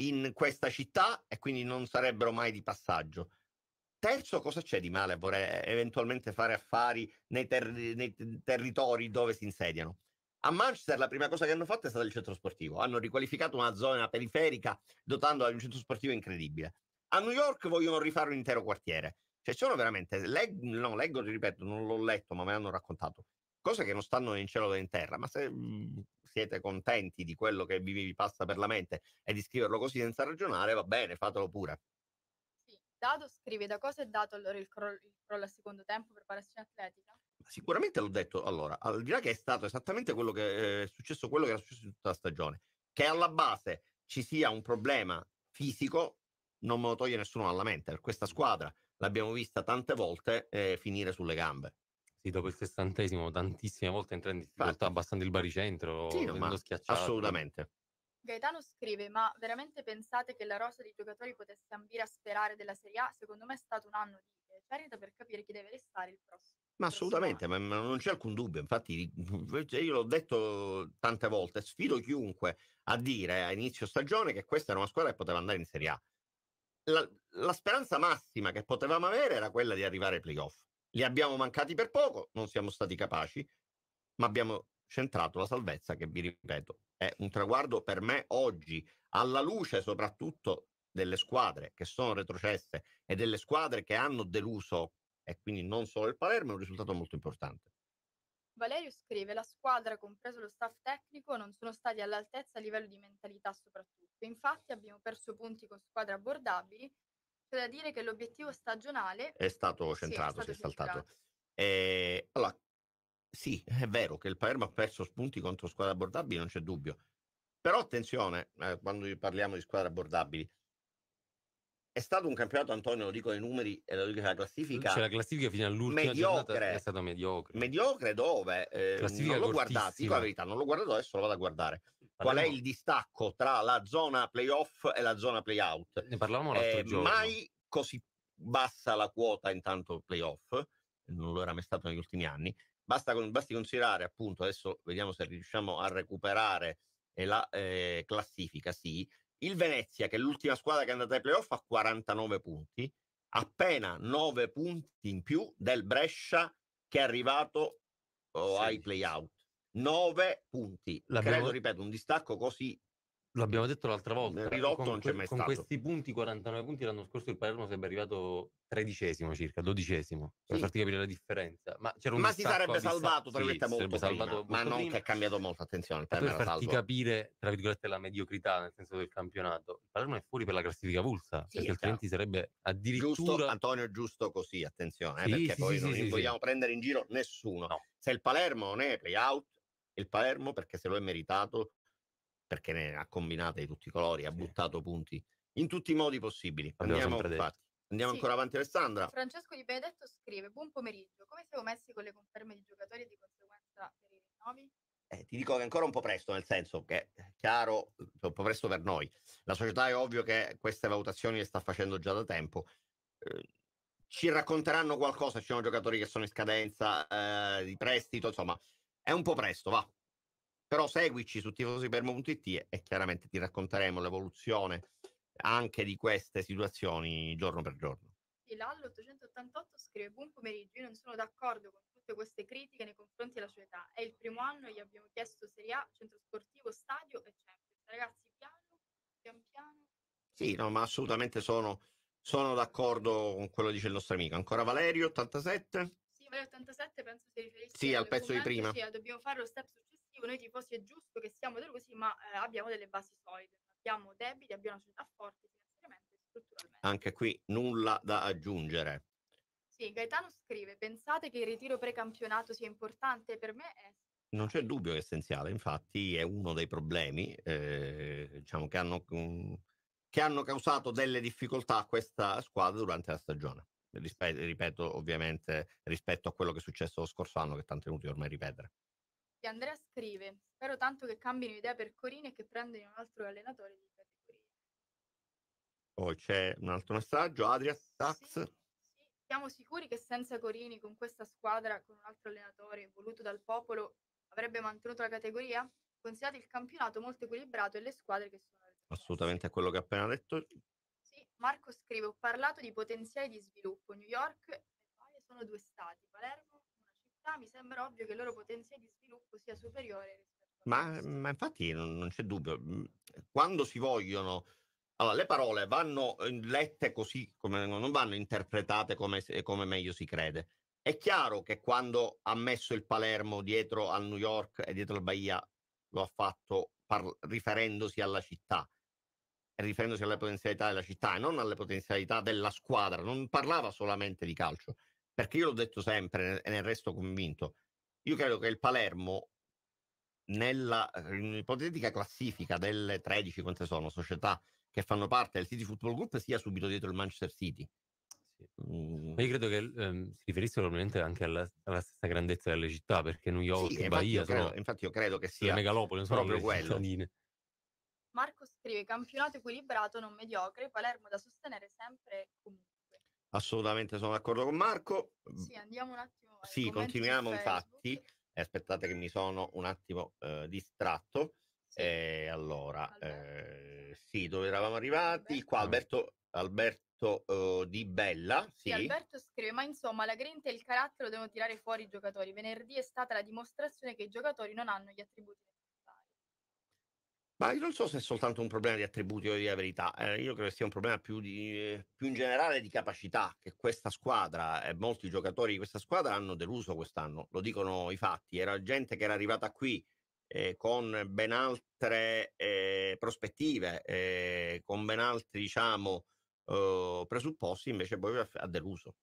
in questa città e quindi non sarebbero mai di passaggio. Terzo, cosa c'è di male a voler eventualmente fare affari nei, ter- nei territori dove si insediano? A Manchester la prima cosa che hanno fatto è stato il centro sportivo. Hanno riqualificato una zona periferica dotandola di un centro sportivo incredibile. A New York vogliono rifare un intero quartiere. Cioè sono veramente, leg- no, leggo, ripeto, non l'ho letto, ma me l'hanno raccontato. Cose che non stanno né in cielo né in terra, ma se mh, mm, siete contenti di quello che vi, vi passa per la mente e di scriverlo così senza ragionare, va bene, fatelo pure. Dato scrive da cosa è dato allora il, cro- il crollo al secondo tempo preparazione atletica? sicuramente l'ho detto allora, al di là che è stato esattamente quello che eh, è successo, quello che era successo in tutta la stagione, che alla base ci sia un problema fisico, non me lo toglie nessuno dalla mente. Questa squadra l'abbiamo vista tante volte eh, finire sulle gambe. Sì, dopo il sessantesimo, tantissime volte entra in difficoltà, abbassando il baricentro, sì, no, schiacciato. Assolutamente. Gaetano scrive: Ma veramente pensate che la rosa dei giocatori potesse ambire a sperare della Serie A? Secondo me è stato un anno di eh, chiarita per capire chi deve restare il prossimo ma assolutamente, ma, ma non c'è alcun dubbio. Infatti, io l'ho detto tante volte, sfido chiunque a dire a inizio stagione che questa era una squadra che poteva andare in Serie A. La, la speranza massima che potevamo avere era quella di arrivare ai playoff. Li abbiamo mancati per poco, non siamo stati capaci, ma abbiamo centrato la salvezza che vi ripeto è un traguardo per me oggi alla luce soprattutto delle squadre che sono retrocesse e delle squadre che hanno deluso e quindi non solo il Palermo, è un risultato molto importante. Valerio scrive: La squadra, compreso lo staff tecnico, non sono stati all'altezza a livello di mentalità, soprattutto. Infatti, abbiamo perso punti con squadre abbordabili. C'è da dire che l'obiettivo stagionale è stato centrato. Sì, è stato si è centrato. saltato. Eh, allora, sì, è vero che il Palermo ha perso punti contro squadre abbordabili, non c'è dubbio. Però attenzione, eh, quando parliamo di squadre abbordabili, è stato un campionato, Antonio, lo dico nei numeri e lo dico nella classifica. C'è cioè, la classifica fino all'ultima mediocre, è stata mediocre. Mediocre dove? Eh, non l'ho guardato, dico la verità, non l'ho guardato adesso, lo vado a guardare. Parliamo. Qual è il distacco tra la zona playoff e la zona playout? Ne parlavamo l'altro eh, giorno. Mai così bassa la quota intanto playoff, non lo era mai stato negli ultimi anni. Basta, con, basti considerare appunto, adesso vediamo se riusciamo a recuperare eh, la eh, classifica, sì, il Venezia, che è l'ultima squadra che è andata ai playoff, ha 49 punti, appena 9 punti in più del Brescia che è arrivato oh, sì. ai playout. 9 punti. L'abbiamo... Credo, ripeto, un distacco così L'abbiamo detto l'altra volta. Ridotto con, non c'è mai con stato. questi punti, 49 punti, l'anno scorso il Palermo sarebbe arrivato tredicesimo circa, dodicesimo, sì. per farti capire la differenza. Ma, c'era un ma si sarebbe salvato, tra virgolette, sì, molto, prima, molto Ma non prima. che è cambiato molto, attenzione. Per, per farti salvo. capire, tra virgolette, la mediocrità nel senso del campionato. Il Palermo è fuori per la classifica pulsa, sì, perché altrimenti sarebbe addirittura... Giusto, Antonio, giusto così, attenzione, eh, perché poi non vogliamo prendere in giro nessuno. No. Se il Palermo non è play-out, il Palermo, perché se lo è meritato, perché ne ha combinate di tutti i colori, ha sì. buttato punti in tutti i modi possibili. Andiamo, Andiamo sì. ancora avanti Alessandra. Francesco Di Benedetto scrive, buon pomeriggio, come siamo messi con le conferme di giocatori e di conseguenza per i rinnovi? Eh, ti dico che è ancora un po' presto, nel senso che eh, è chiaro, un po' presto per noi. La società è ovvio che queste valutazioni le sta facendo già da tempo. Ehm, ci racconteranno qualcosa, ci sono giocatori che sono in scadenza, eh, di prestito, insomma, è un po' presto, va. Però seguici su tifosibermo.it e chiaramente ti racconteremo l'evoluzione anche di queste situazioni giorno per giorno. Lallo 888 scrive buon pomeriggio, io non sono d'accordo con tutte queste critiche nei confronti della società. È il primo anno, gli abbiamo chiesto Serie A, centro sportivo, stadio e Champions. Ragazzi, piano, pian piano. Sì, no, ma assolutamente sono, sono d'accordo con quello che dice il nostro amico. Ancora Valerio 87? Sì, Valerio 87 penso si riferisca sì, al pezzo di prima. Sì, dobbiamo fare lo step successivo sportivo noi tifosi è giusto che siamo delusi, ma eh, abbiamo delle basi solide, abbiamo debiti, abbiamo una società forte finanziariamente e strutturalmente. Anche qui nulla da aggiungere. Sì, Gaetano scrive, pensate che il ritiro precampionato sia importante? Per me è non c'è dubbio che è essenziale, infatti è uno dei problemi eh, diciamo, che, hanno, mm, che, hanno, causato delle difficoltà a questa squadra durante la stagione. Rispe- ripeto ovviamente rispetto a quello che è successo lo scorso anno, che è tanto inutile ormai ripetere. Infatti Andrea scrive, spero tanto che cambino idea per Corine e che prendano un altro allenatore di categoria. Poi oh, c'è un altro messaggio, Adria Sax. Sì, Siamo sicuri che senza Corini, con questa squadra, con un altro allenatore voluto dal popolo, avrebbe mantenuto la categoria? Considerate il campionato molto equilibrato e le squadre che sono... Assolutamente a quello che ha appena detto. Sì, Marco scrive, ho parlato di potenziali di sviluppo. New York sono due stati, Palermo realtà mi sembra ovvio che il loro potenziale di sviluppo sia superiore rispetto a ma, infatti non, non c'è dubbio, mm, quando si vogliono... Allora, le parole vanno eh, lette così, come, non vanno interpretate come, come, meglio si crede. È chiaro che quando ha messo il Palermo dietro al New York e dietro al Bahia lo ha fatto par- riferendosi alla città, riferendosi alle potenzialità della città e non alle potenzialità della squadra, non parlava solamente di calcio perché io l'ho detto sempre e ne resto convinto, io credo che il Palermo nella eh, ipotetica classifica delle 13 quante sono società che fanno parte del City Football Group sia subito dietro il Manchester City. Mm. Io credo che ehm, si riferissero probabilmente anche alla, alla, stessa grandezza delle città, perché New York sì, e Bahia infatti sono. infatti, io credo che sia. megalopoli sono proprio quello. Cittadine. Marco scrive: campionato equilibrato, non mediocre, Palermo da sostenere sempre comunque. Assolutamente sono d'accordo con Marco. Mhmm, sì, andiamo un attimo. Sì, continuiamo infatti. aspettate che mi sono un attimo eh, distratto. Sì. Eh, allora, eh, sì, dove eravamo arrivati? Alberto. Qua Alberto, Alberto uh, Di Bella. Sì. sì. Alberto scrive, ma insomma la grinta e il carattere lo devono tirare fuori i giocatori. Venerdì è stata la dimostrazione che i giocatori non hanno gli attributi ma io non so se è soltanto un problema di attributi o di verità, eh, io credo sia un problema più, di, eh, più in generale di capacità che questa squadra e eh, molti giocatori di questa squadra hanno deluso quest'anno, lo dicono i fatti, era gente che era arrivata qui eh, con ben altre eh, prospettive, eh, con ben altri diciamo, presupposti, invece poi ha deluso.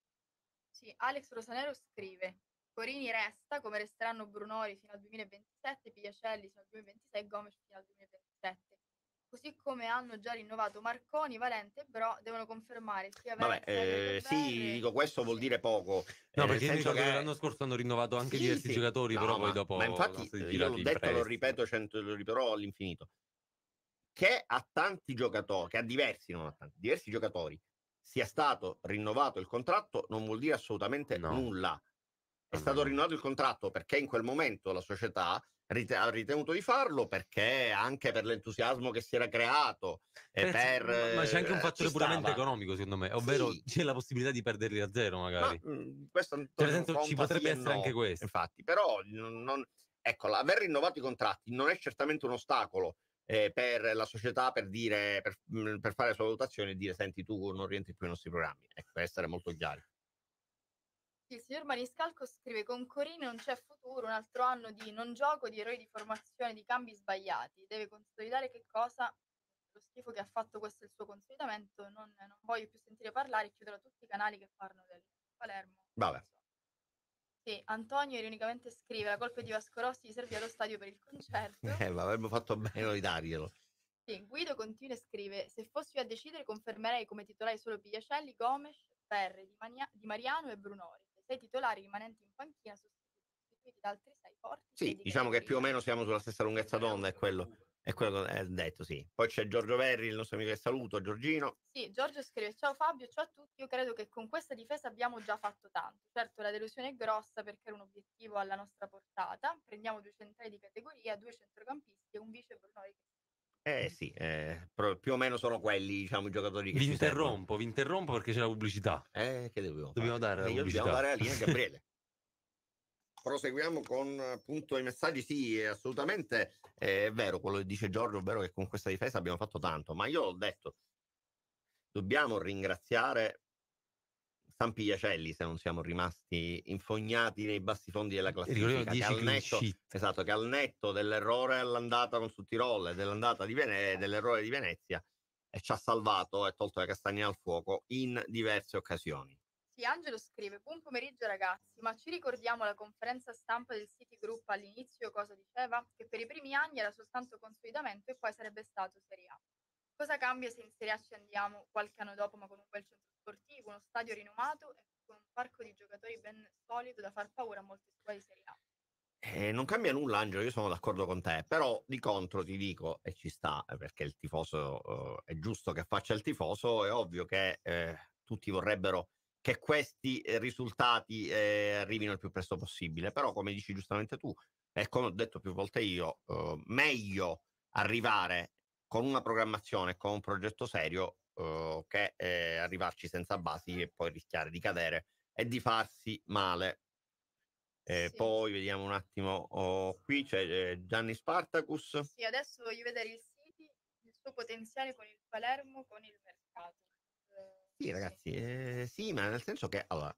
Sì, Alex Rosanero scrive, Corini resta, come resteranno Brunori fino al 2027, Pigliacelli fino al 2026 Gomes fino al 2026 così come hanno già rinnovato Marconi, Valente e Bro, devono confermare sia Vabbè, eh, sì, dico, questo vuol dire poco. No, eh, perché io che... l'anno scorso hanno rinnovato anche sì, diversi sì. giocatori, no, però ma, poi dopo... Ma infatti, io l'ho detto, lo ripeto, cento, lo ripeterò all'infinito, che a tanti giocatori, che a diversi, non a tanti, diversi giocatori, sia stato rinnovato il contratto non vuol dire assolutamente no. nulla è stato rinnovato il contratto perché in quel momento la società rite- ha ritenuto di farlo perché anche per l'entusiasmo che si era creato e eh per, per, ma c'è anche un eh, fattore puramente economico secondo me ovvero sì. c'è la possibilità di perderli a zero magari ma, mh, mm, cioè, senso, ci potrebbe essere no, anche questo infatti però non, ecco aver rinnovato i contratti non è certamente un ostacolo eh, per la società per dire per, mh, mm, per fare la sua valutazione e dire senti tu non rientri più nei nostri programmi ecco essere molto chiari il signor Maniscalco scrive con Corini non c'è futuro, un altro anno di non gioco, di eroi di formazione, di cambi sbagliati. Deve consolidare che cosa? Lo schifo che ha fatto questo è il suo consolidamento, non, non voglio più sentire parlare, chiuderò tutti i canali che parlano del Palermo. Vabbè. Sì, Antonio ironicamente scrive la colpa di Vasco Rossi gli servì allo stadio per il concerto. Eh, ma avremmo fatto bene noi darglielo. Sì, Guido continua e scrive se fossi io a decidere confermerei come titolare solo Pigliacelli, Gomes, Ferri, Di, Mania- Di Mariano e Brunori sei titolari rimanenti in panchina sostituiti da altri sei forti. Sì, diciamo che più o meno siamo sulla stessa lunghezza d'onda, è quello. È quello che è detto, sì. Poi c'è Giorgio Verri, il nostro amico che saluto, Giorgino. Sì, Giorgio scrive: Ciao Fabio, ciao a tutti. Io credo che con questa difesa abbiamo già fatto tanto. Certo, la delusione è grossa perché era un obiettivo alla nostra portata. Prendiamo due centrali di categoria, due centrocampisti e un vice Brunori che eh sì, eh, pro- più o meno sono quelli diciamo, i giocatori che Vi interrompo, vi interrompo perché c'è la pubblicità. Eh, che dobbiamo, dobbiamo dare la pubblicità. Dobbiamo dare la linea Gabriele. Proseguiamo con appunto i messaggi. Sì, assolutamente eh, è vero quello che dice Giorgio, ovvero che con questa difesa abbiamo fatto tanto, ma io ho detto, dobbiamo ringraziare Sampi Iacelli, se non siamo rimasti infognati nei bassi fondi della eh, classifica, che al, netto, esatto, che al netto dell'errore all'andata con su Tirol e dell'andata di Vene- dell'errore di Venezia e eh, ci ha salvato e tolto le castagne al fuoco in diverse occasioni. Sì, Angelo scrive: Buon pomeriggio ragazzi, ma ci ricordiamo la conferenza stampa del City Group all'inizio cosa diceva? Che per i primi anni era soltanto consolidamento e poi sarebbe stato Serie A cosa cambia se in Serie A andiamo qualche anno dopo, ma con un bel centro sportivo, uno stadio rinomato e con un parco di giocatori ben solido da far paura a molte squadre di Serie A? Eh, non cambia nulla, Angelo, io sono d'accordo con te, però di contro ti dico, e ci sta, eh, perché il tifoso eh, è giusto che faccia il tifoso, è ovvio che eh, tutti vorrebbero che questi eh, risultati eh, arrivino il più presto possibile, però come dici giustamente tu, e come ho detto più volte io, meglio arrivare con una programmazione, con un progetto serio, eh, che eh, arrivarci senza basi e poi rischiare di cadere e di farsi male. Eh, sì. Poi vediamo un attimo, oh, qui c'è ehm, Gianni Spartacus. Sì, adesso voglio vedere il City, il suo potenziale con il Palermo, con il mercato. sì, ehm, ragazzi, sì. Eh, sì, ma nel senso che allora,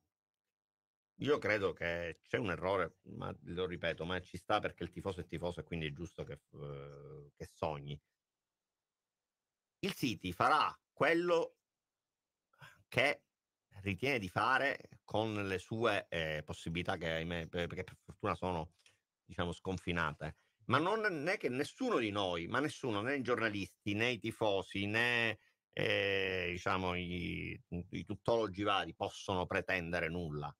io credo che c'è un errore, ma lo ripeto, ma ci sta perché il tifoso è tifoso e quindi è giusto che, uhm, che sogni il City farà quello che ritiene di fare con le sue eh, possibilità che ahimè, perché per fortuna sono diciamo sconfinate ma non è che nessuno di noi ma nessuno né i giornalisti né i tifosi né eh, diciamo i, i tuttologi vari possono pretendere nulla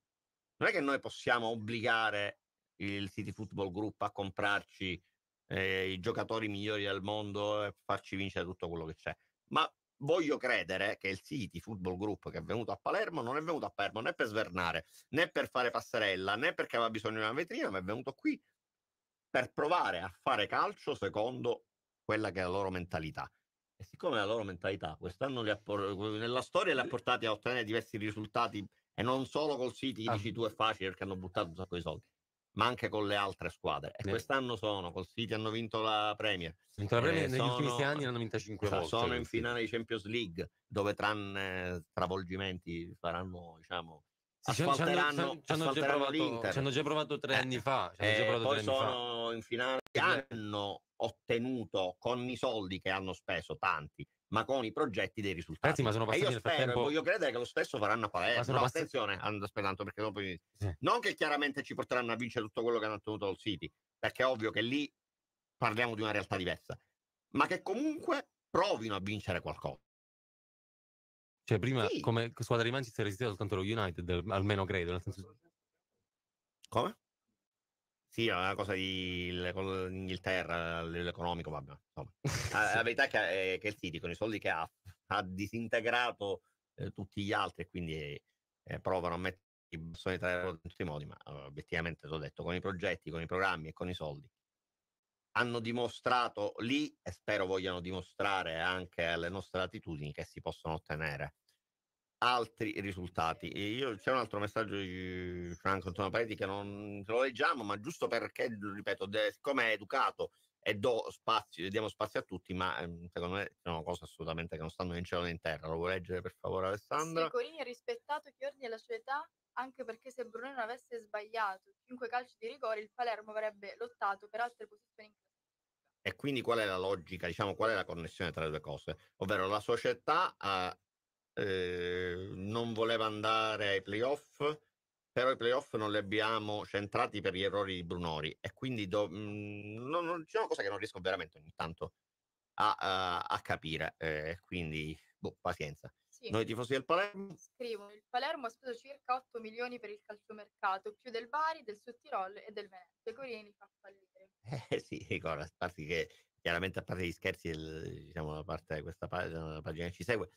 non è che noi possiamo obbligare il City Football Group a comprarci eh, i giocatori migliori del mondo e farci vincere tutto quello che c'è. Ma voglio credere che il City Football Group che è venuto a Palermo non è venuto a Palermo né per svernare, né per fare passerella, né perché aveva bisogno di una vetrina, ma è venuto qui per provare a fare calcio secondo quella che è la loro mentalità. E siccome la loro mentalità quest'anno li ha nella storia li ha portati a ottenere diversi risultati e non solo col City, ah. dici tu è facile perché hanno buttato un sacco di soldi ma anche con le altre squadre. E eh. quest'anno sono, col City hanno vinto la Premier. Vinto la Premier eh, negli sono, ultimi sei anni hanno vinto 5 volte. Sono in finale di Champions League, dove tranne travolgimenti faranno, diciamo, sì, asfalteranno, ci ci hanno già provato tre eh, anni fa. Eh, poi sono fa. in finale, hanno ottenuto con i soldi che hanno speso, tanti, ma con i progetti dei risultati. Ragazzi, ma sono passati e io spero, frattempo... voglio credere che lo stesso faranno a Palermo. No, passati... attenzione, aspettando perché dopo... Sì. Non che chiaramente ci porteranno a vincere tutto quello che hanno ottenuto al City, perché è ovvio che lì parliamo di una realtà diversa, ma che comunque provino a vincere qualcosa. Cioè, prima sì. come squadra di Manchester esisteva soltanto lo United, almeno credo. Nel senso... Come? Sì, è una cosa di l'Inghilterra, l'economico, vabbè. La, la, verità è che, è eh, che, il City con i soldi che ha ha disintegrato eh, tutti gli altri quindi eh, eh, provano a mettere i bastoni tra loro in tutti i modi, ma uh, obiettivamente l'ho detto, con i progetti, con i programmi e con i soldi. Hanno dimostrato lì e spero vogliano dimostrare anche alle nostre latitudini che si possono ottenere altri risultati. E io, c'è un altro messaggio di Franco Antonio Pareti che non lo leggiamo, ma giusto perché, ripeto, siccome è educato e do spazio, diamo spazio a tutti, ma ehm, secondo me è una cosa assolutamente che non stanno né in cielo né in terra. Lo vuoi leggere per favore Alessandra? Secolini ha rispettato chi ordina la sua età anche perché se Brunello non avesse sbagliato 5 calci di rigore il Palermo avrebbe lottato per altre posizioni E quindi qual è la logica, diciamo qual è la connessione tra le due cose? Ovvero la società ha eh, Ehm, non voleva andare ai playoff, però i playoff non li abbiamo centrati per gli errori di Brunori e quindi do, mh, mm, non, non, c'è diciamo una cosa che non riesco veramente ogni tanto a, a, a capire, eh, quindi boh, pazienza. Sì. Noi tifosi del Palermo. Scrivo, il Palermo ha speso circa 8 milioni per il calciomercato, più del Bari, del Sud Tirol e del Veneto. Corini fa fallire. Eh sì, ricorda, a parte che chiaramente a parte gli scherzi, il, diciamo, la parte di questa pagina, che ci segue,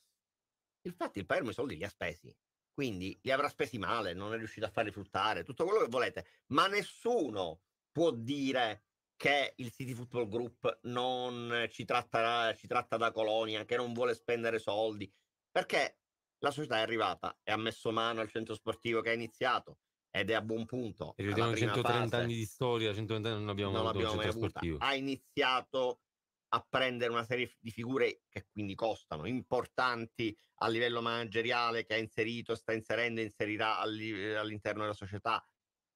Infatti il Palermo i soldi li ha spesi, quindi li avrà spesi male, non è riuscito a farli fruttare, tutto quello che volete, ma nessuno può dire che il City Football Group non ci, tratta, ci tratta da colonia, che non vuole spendere soldi, perché la società è arrivata e ha messo mano al centro sportivo che ha iniziato ed è a buon punto. E vediamo 130 fase, anni di storia, 130 anni non abbiamo, non avuto abbiamo mai avuta. Ha iniziato a prendere una serie di figure che quindi costano, importanti a livello manageriale, che ha inserito, sta inserendo e inserirà eh, all'interno della società.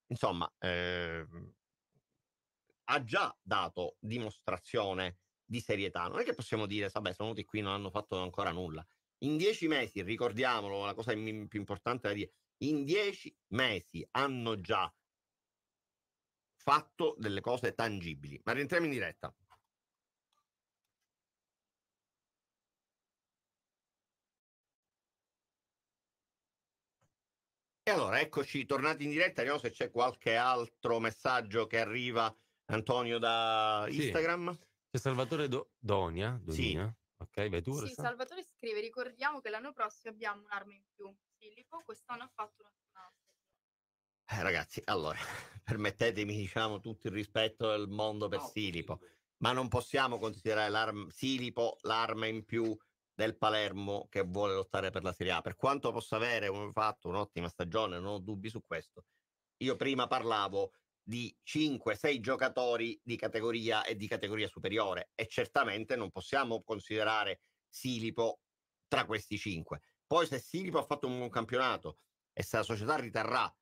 Insomma, eh, ha già dato dimostrazione di serietà. Non è che possiamo dire, vabbè, sono venuti qui non hanno fatto ancora nulla. In dieci mesi, ricordiamolo, la cosa più importante da dire, in dieci mesi hanno già fatto delle cose tangibili. Ma rientriamo in diretta. E allora eccoci tornati in diretta, vediamo se c'è qualche altro messaggio che arriva Antonio da sì. Instagram. C'è Salvatore Do- Donia, Donia. Sì. Ok, vai tu. Sì, Salvatore scrive, ricordiamo che l'anno prossimo abbiamo un'arma in più. Silico quest'anno ha fatto una... Eh, ragazzi, allora, permettetemi diciamo tutto il rispetto del mondo per no, Silipo, ma non possiamo considerare l'arma Silipo l'arma in più del Palermo che vuole lottare per la Serie A. Per quanto possa avere un fatto un'ottima stagione, non ho dubbi su questo. Io prima parlavo di 5-6 giocatori di categoria e di categoria superiore e certamente non possiamo considerare Silipo tra questi 5. Poi se Silipo ha fatto un buon campionato e se la società riterrà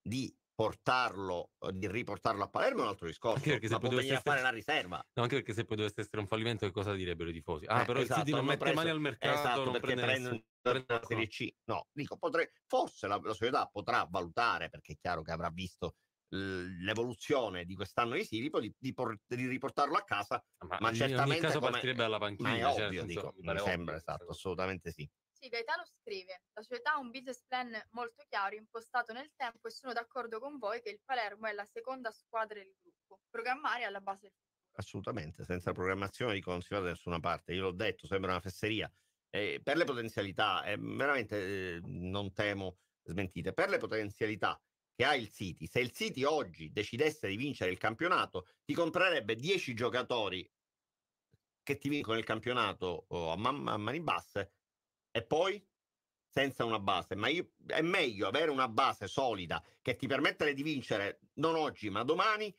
di portarlo, uhm, di riportarlo a Palermo è un altro discorso. Anche perché se poi dovesse essere... fare la riserva. No, anche perché se poi dovesse essere un fallimento, che cosa direbbero i tifosi? Ah, eh, però esatto, il City esatto, non, non mette preso... mani al mercato, esatto, non perché prende un la Serie C. No, dico, potrei... forse la, la, società potrà valutare, perché è chiaro che avrà visto l'evoluzione di quest'anno di Siripo di, di, di, riportarlo a casa ma, ma certamente in ogni caso come... partirebbe dalla panchina ma è cioè, ovvio dico, mi pare ovvio, sembra esatto assolutamente sì sì, Gaetano scrive: La società ha un business plan molto chiaro, impostato nel tempo e sono d'accordo con voi che il Palermo è la seconda squadra del gruppo. Programmare alla base del futuro. Assolutamente, senza programmazione di non si va da nessuna parte. Io l'ho detto, sembra una fesseria. Eh, per le potenzialità, eh, veramente eh, non temo smentite, per le potenzialità che ha il City, se il City oggi decidesse di vincere il campionato, ti comprerebbe 10 giocatori che ti vincono il campionato oh, a, man- a mani basse e poi? senza una base, ma io, è meglio avere una base solida che ti permette di vincere non oggi ma domani,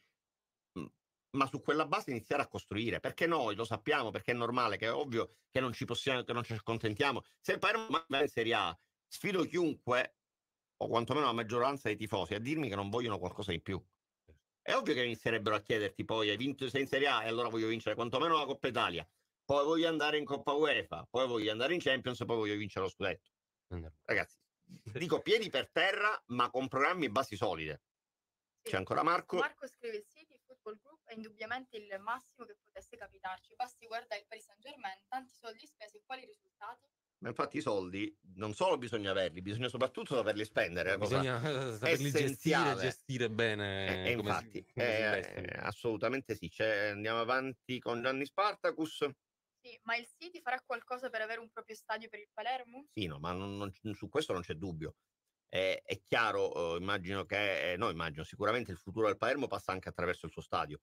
ma su quella base iniziare a costruire, perché noi lo sappiamo, perché è normale, che è ovvio che non ci possiamo, che non ci accontentiamo. Se il Parma va in Serie A, sfido chiunque, o quantomeno la maggioranza dei tifosi, a dirmi che non vogliono qualcosa di più. È ovvio che inizierebbero a chiederti poi, hai vinto sei in Serie A e allora voglio vincere quantomeno la Coppa Italia poi voglio andare in Coppa UEFA, poi voglio andare in Champions, poi voglio vincere lo scudetto. Ragazzi, dico piedi per terra, ma con programmi e basi solide. Sì. C'è ancora Marco. Marco scrive: City Football Group è indubbiamente il massimo che potesse capitarci. Basti guardare il Paris Saint Germain, tanti soldi spesi e quali risultati. Ma infatti i soldi non solo bisogna averli, bisogna soprattutto saperli spendere. Eh, bisogna eh, saperli gestire, gestire bene. Eh, eh infatti, si, eh, assolutamente sì. C'è, andiamo avanti con Gianni Spartacus. Sì, ma il City farà qualcosa per avere un proprio stadio per il Palermo? Sì, no, ma non, non, su questo non c'è dubbio. Eh, è chiaro, eh, immagino che, eh, no, immagino, sicuramente il futuro del Palermo passa anche attraverso il suo stadio.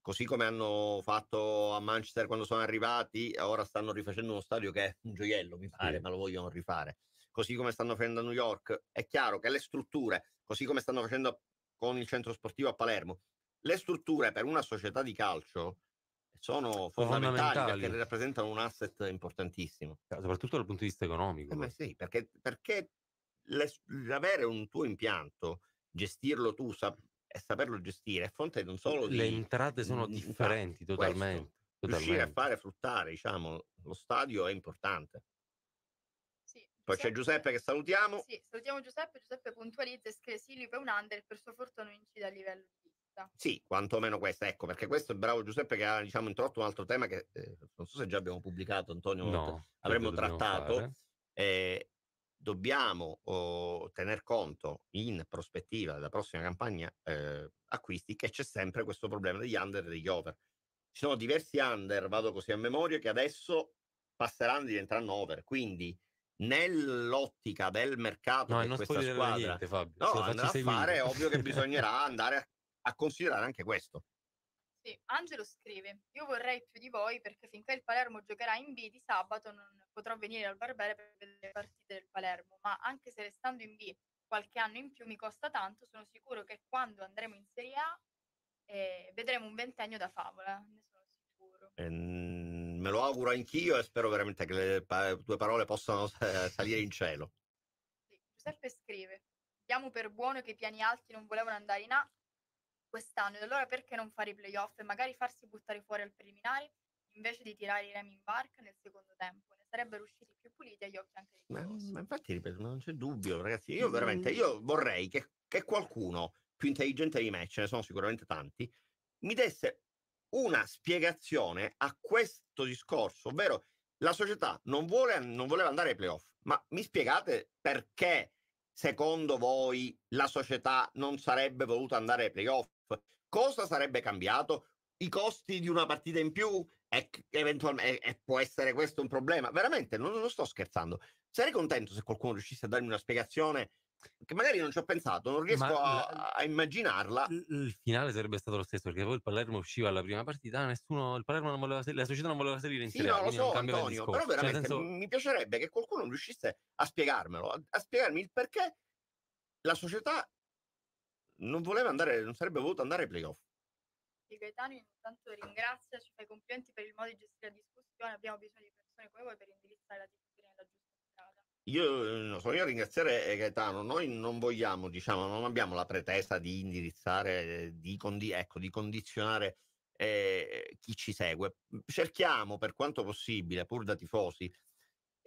Così come hanno fatto a Manchester quando sono arrivati, ora stanno rifacendo uno stadio che è un gioiello, mi pare, sì. ma lo vogliono rifare. Così come stanno facendo a New York, è chiaro che le strutture, così come stanno facendo con il centro sportivo a Palermo, le strutture per una società di calcio sono cioè, fondamentali, perché rappresentano un asset importantissimo. Cioè, soprattutto dal punto di vista economico. Eh beh, sì, perché, perché le, avere un tuo impianto, gestirlo tu sap- e saperlo gestire è fonte non solo di... Le entrate sono di, differenti questo. totalmente. Totalmente. Riuscire a fare fruttare diciamo, lo stadio è importante. Poi c'è Giuseppe che salutiamo. Sì, salutiamo Giuseppe. Giuseppe puntualizza e scrive Silvio sì, è un under per sua fortuna non incide a livello questa. Sì, quantomeno questa, ecco, perché questo è bravo Giuseppe che ha diciamo, introdotto un altro tema che eh, non so se già abbiamo pubblicato, Antonio, no, avremmo trattato. Eh, dobbiamo oh, tener conto in prospettiva della prossima campagna eh, acquisti che c'è sempre questo problema degli under e degli over. Ci sono diversi under, vado così a memoria, che adesso passeranno e diventeranno over. Quindi nell'ottica del mercato no, di questa squadra niente, Fabio, no, andrà a fare, ovvio che bisognerà andare a a considerare anche questo. Sì, Angelo scrive: Io vorrei più di voi perché finché il Palermo giocherà in B di sabato non potrò venire al Barbera per vedere le partite del Palermo. Ma anche se restando in B qualche anno in più mi costa tanto, sono sicuro che quando andremo in Serie A eh, vedremo un ventennio da favola. Ne sono sicuro. Eh, me lo auguro anch'io e spero veramente che le pa- tue parole possano salire in cielo. Sì, Giuseppe scrive: Diamo per buono che i piani alti non volevano andare in A quest'anno e allora perché non fare i playoff e magari farsi buttare fuori al preliminare invece di tirare i remi in barca nel secondo tempo ne sarebbero usciti più puliti agli occhi anche di ma, ma infatti ripeto non c'è dubbio ragazzi io veramente io vorrei che, che qualcuno più intelligente di me ce ne sono sicuramente tanti mi desse una spiegazione a questo discorso ovvero la società non, vuole, non voleva andare ai playoff ma mi spiegate perché secondo voi la società non sarebbe voluta andare ai playoff? Cosa sarebbe cambiato? I costi di una partita in più? E, eventualmente, e può essere questo un problema? Veramente, non, non sto scherzando. Sarei contento se qualcuno riuscisse a darmi una spiegazione che magari non ci ho pensato, non riesco a, a, immaginarla. Il finale sarebbe stato lo stesso, perché poi il Palermo usciva alla prima partita, ah, nessuno, il Palermo non voleva, la società non voleva salire in Serie Sì, no, lo so, Antonio, però cioè, veramente cioè, senso... mi piacerebbe che qualcuno riuscisse a spiegarmelo, a, a spiegarmi il perché la società non voleva andare, non sarebbe voluto andare ai playoff. Sì, Gaetano intanto ringrazia, ci fa i complimenti per il modo di gestire la discussione, abbiamo bisogno di persone come voi per indirizzare la discussione nella giusta strada. Io non eh, so, io ringraziare eh, Gaetano, noi non vogliamo, diciamo, non abbiamo la pretesa di indirizzare, di, condi- ecco, di condizionare eh, chi ci segue. Cerchiamo per quanto possibile, pur da tifosi,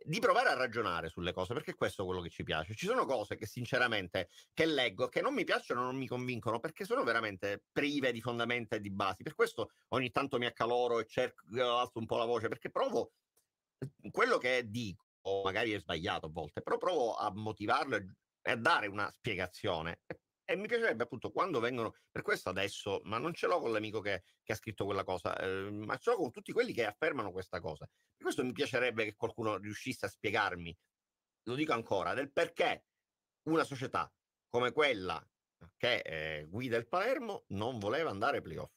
di provare a ragionare sulle cose, perché questo è quello che ci piace. Ci sono cose che sinceramente che leggo che non mi piacciono, non mi convincono, perché sono veramente prive di fondamenta e di basi. Per questo ogni tanto mi accaloro e cerco, eh, alzo un po' la voce, perché provo mhmm, quello che dico, magari è sbagliato a volte, però provo a motivarlo e a dare una spiegazione. E e mi piacerebbe appunto quando vengono, per questo adesso, ma non ce l'ho con l'amico che, che ha scritto quella cosa, eh, ma ce l'ho con tutti quelli che affermano questa cosa. Per questo mi piacerebbe che qualcuno riuscisse a spiegarmi, lo dico ancora, del perché una società come quella che eh, guida il Palermo non voleva andare ai playoff.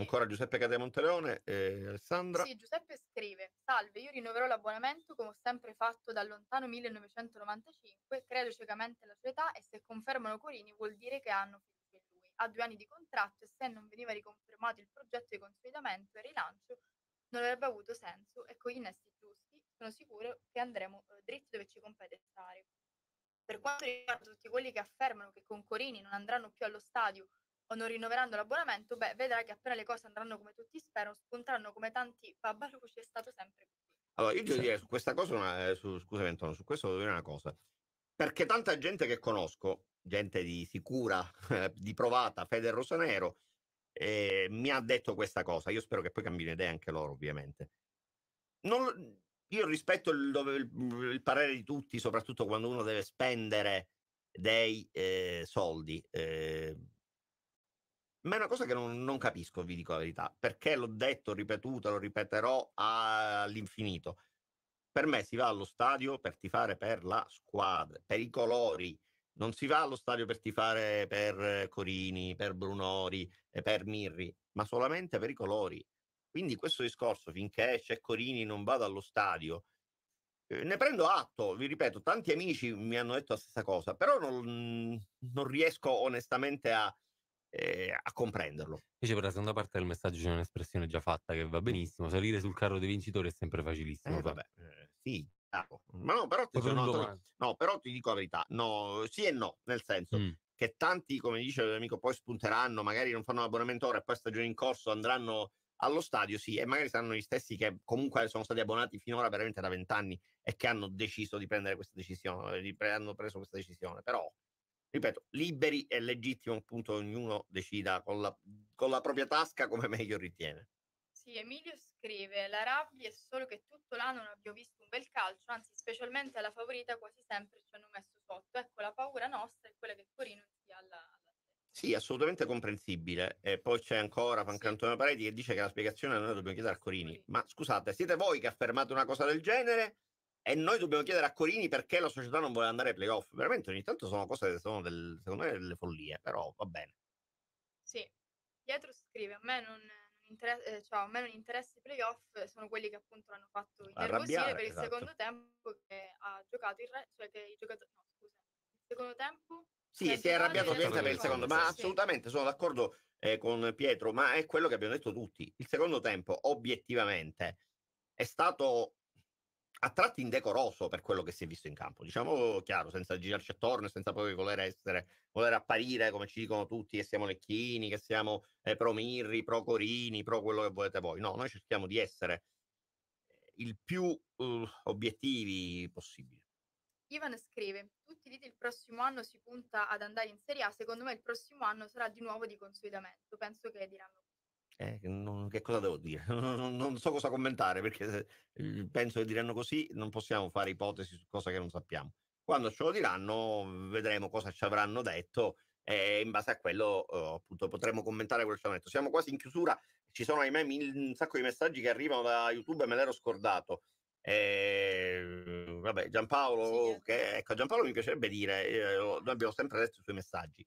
Ancora Giuseppe Cade Monteleone e Alessandra. Sì, Giuseppe scrive: Salve, io rinnoverò l'abbonamento come ho sempre fatto dal lontano 1995. Credo ciecamente alla sua età e se confermano Corini vuol dire che hanno fiducia in lui. Ha due anni di contratto e se non veniva riconfermato il progetto di consolidamento e rilancio non avrebbe avuto senso e con gli innesti giusti sono sicuro che andremo eh, dritti dove ci compete stare. Per quanto riguarda tutti quelli che affermano che con Corini non andranno più allo stadio o non rinnoveranno l'abbonamento, beh, vedrà che appena le cose andranno come tutti spero, spunteranno come tanti babbaluci, è stato sempre così. Allora, io ti esatto. direi su questa cosa, una, eh, su, scusami Antonio, su questo devo dire una cosa, perché tanta gente che conosco, gente di sicura, di provata, Fede Rosanero, eh, mi ha detto questa cosa, io spero che poi cambino idea anche loro ovviamente. Non, io rispetto il, il, il, parere di tutti, soprattutto quando uno deve spendere dei eh, soldi. Eh, ma è una cosa che non, non capisco, vi dico la verità, perché l'ho detto, ripetuto, lo ripeterò all'infinito. Per me si va allo stadio per tifare per la squadra, per i colori, non si va allo stadio per tifare per Corini, per Brunori e per Mirri, ma solamente per i colori. Quindi questo discorso finché c'è Corini non vado allo stadio, eh, ne prendo atto, vi ripeto, tanti amici mi hanno detto la stessa cosa, però non, non riesco onestamente a, eh, a comprenderlo. Invece per la seconda parte del messaggio c'è un'espressione già fatta che va benissimo, salire sul carro dei vincitori è sempre facilissimo. Eh, cioè vabbè, eh, sì, Ma no però, noto, no, però ti dico la verità, no, sì e no, nel senso mm. che tanti, come dice l'amico, poi spunteranno, magari non fanno l'abbonamento ora e poi stagione in corso andranno allo stadio, sì, e magari saranno gli stessi che comunque sono stati abbonati finora veramente da vent'anni e che hanno deciso di prendere questa decisione, di pre- hanno preso questa decisione, però ripeto, liberi e legittimo, appunto, ognuno decida con la, con la propria tasca come meglio ritiene. Sì, Emilio scrive: La rabbia è solo che tutto l'anno non abbiamo visto un bel calcio, anzi, specialmente alla favorita, quasi sempre ci hanno messo sotto. Ecco, la paura nostra è quella che Torino sia alla, alla. Sì, assolutamente comprensibile. E poi c'è ancora Pancantone sì. Pareti che dice che la spiegazione noi dobbiamo chiedere a Corini. Sì. Ma scusate, siete voi che affermate una cosa del genere? e noi dobbiamo chiedere a Corini perché la società non vuole andare ai playoff. Veramente ogni tanto sono cose che sono del, secondo me delle follie, però va bene. Sì, Pietro scrive, a me non, interessa, eh, cioè, a me non interessa i playoff, sono quelli che appunto l'hanno fatto innervosire per il esatto. secondo tempo che ha giocato il re, cioè che i giocatori, no scusa, il secondo tempo sì, si è arrabbiato ovviamente per il secondo, ma sì. assolutamente sono d'accordo eh, con Pietro, ma è quello che abbiamo detto tutti. Il secondo tempo, obiettivamente, è stato a tratti indecoroso per quello che si è visto in campo. Diciamo oh, chiaro, senza girarci attorno, e senza poi voler essere, voler apparire come ci dicono tutti che eh, siamo Lecchini, che siamo eh, pro Mirri, pro Corini, pro quello che volete voi. No, noi cerchiamo di essere eh, il più uh, obiettivi possibile. Ivan scrive: Tutti dite il prossimo anno si punta ad andare in Serie A. Secondo me il prossimo anno sarà di nuovo di consolidamento. Penso che diranno eh, non, che cosa devo dire? Non, non, so cosa commentare perché eh, penso che diranno così, non possiamo fare ipotesi su cosa che non sappiamo. Quando ce lo diranno vedremo cosa ci avranno detto e eh, in base a quello eh, appunto potremo commentare quello che ci hanno detto. Siamo quasi in chiusura, ci sono ahimè un sacco di messaggi che arrivano da YouTube e me l'ero scordato. Eh, vabbè, Giampaolo, sì, oh, che, ecco, Giampaolo mi piacerebbe dire, eh, noi abbiamo sempre letto i suoi messaggi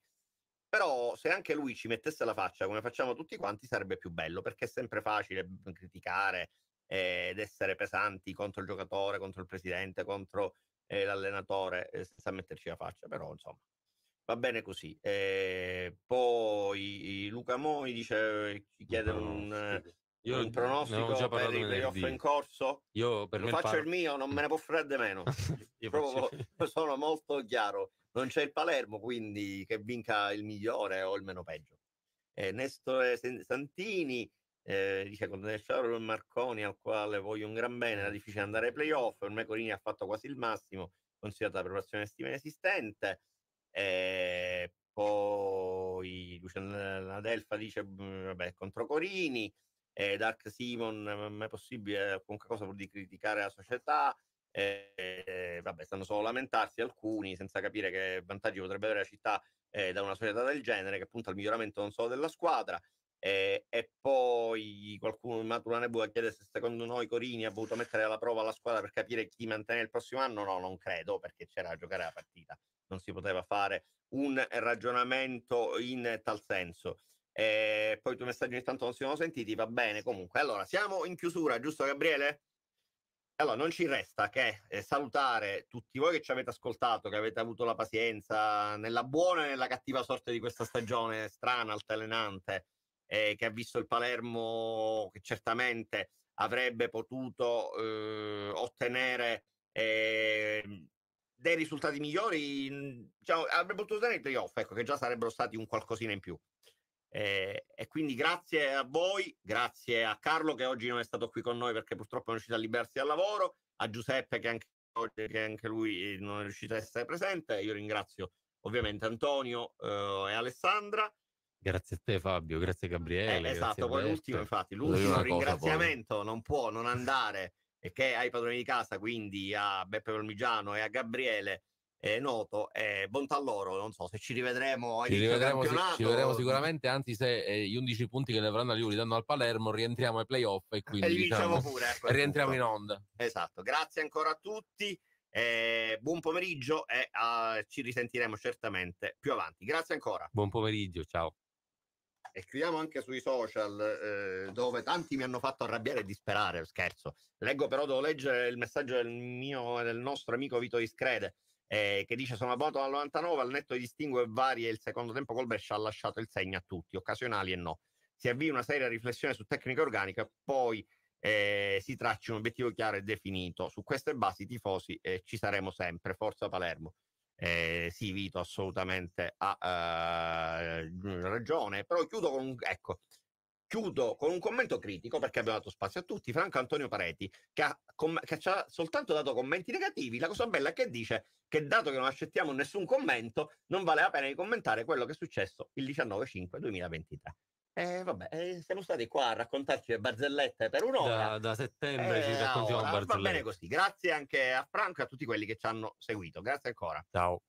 però se anche lui ci mettesse la faccia come facciamo tutti quanti sarebbe più bello, perché è sempre facile criticare eh, ed essere pesanti contro il giocatore, contro il presidente, contro eh, l'allenatore, eh, senza metterci la faccia, però insomma va bene così. Eh, poi Luca Moi dice, eh, ci chiede no, no, un, io un pronostico già per i playoff in corso? Io per lo faccio par- il mio, non me ne può fredde meno. Io Proprio, sono molto chiaro. Non c'è il Palermo, quindi che vinca il migliore o il meno peggio. Eh, Nestore eh, Santini eh, dice con Nesciaro e Marconi al quale voglio un gran bene, era difficile andare ai playoff, Per me Corini ha fatto quasi il massimo, considerata la preparazione estiva inesistente. Eh, poi Luciano Delfa dice vabbè, contro Corini eh, Dark Simon, ma è possibile qualunque cosa pur di criticare la società. Eh, vabbè, stanno solo a lamentarsi alcuni senza capire che vantaggi potrebbe avere la città eh, da una società del genere che punta al miglioramento non solo della squadra. Eh, e poi qualcuno in Matura Nebula chiede se secondo noi Corini ha voluto mettere alla prova la squadra per capire chi mantiene il prossimo anno. No, non credo perché c'era a giocare la partita, non si poteva fare un ragionamento in tal senso. E poi tu messaggi ogni tanto non si sono sentiti, va bene comunque. Allora, siamo in chiusura, giusto Gabriele? Allora, non ci resta che eh, salutare tutti voi che ci avete ascoltato, che avete avuto la pazienza nella buona e nella cattiva sorte di questa stagione strana, altalenante, eh, che ha visto il Palermo che certamente avrebbe potuto eh, ottenere eh, dei risultati migliori, mm, diciamo, avrebbe potuto ottenere i playoff, ecco, che già sarebbero stati un qualcosina in più. Eh, e quindi grazie a voi, grazie a Carlo che oggi non è stato qui con noi perché purtroppo non è riuscito a liberarsi dal lavoro, a Giuseppe che anche, oggi, che anche lui eh, non è riuscito a essere presente. Io ringrazio ovviamente Antonio eh, e Alessandra. Grazie a te Fabio, grazie Gabriele. Eh, esatto, grazie poi l'ultimo infatti, l'ultimo ringraziamento poi. non può non andare e che ai padroni di casa, quindi a Beppe Palmigiano e a Gabriele eh, noto. Eh, bontà loro, non so se ci rivedremo ci rivedremo, si, ci vedremo sicuramente, anzi se eh, gli 11 punti che le Verona Liu li danno al Palermo rientriamo ai playoff e quindi e diciamo, diciamo, pure, ecco, rientriamo in onda. Esatto, grazie ancora a tutti. Eh, buon pomeriggio e eh, ci risentiremo certamente più avanti. Grazie ancora. Buon pomeriggio, ciao. E chiudiamo anche sui social eh, dove tanti mi hanno fatto arrabbiare e disperare, scherzo. Leggo però, devo leggere il messaggio del mio del nostro amico Vito Discrede eh, che dice sono abbonato dal 99, al netto di distingue varie, il secondo tempo col Brescia ha lasciato il segno a tutti, occasionali e no. Si avvia una seria riflessione su tecnica organica, poi eh, si tracci un obiettivo chiaro e definito. Su queste basi tifosi eh, ci saremo sempre, forza Palermo. Eh, sì, Vito assolutamente ha eh, ragione, però chiudo con un... Ecco, chiudo con un commento critico perché abbiamo dato spazio a tutti. Franco Antonio Pareti, che ha, com- che ci ha soltanto dato commenti negativi, la cosa bella è che dice che dato che non accettiamo nessun commento, non vale la pena di commentare quello che è successo il 19-5-2023. Eh, vabbè, eh, siamo stati qua a raccontarci le barzellette per un'ora. Da, da settembre eh, ci raccontiamo barzellette. Va bene così. Grazie anche a Franco e a tutti quelli che ci hanno seguito. Grazie ancora. Ciao.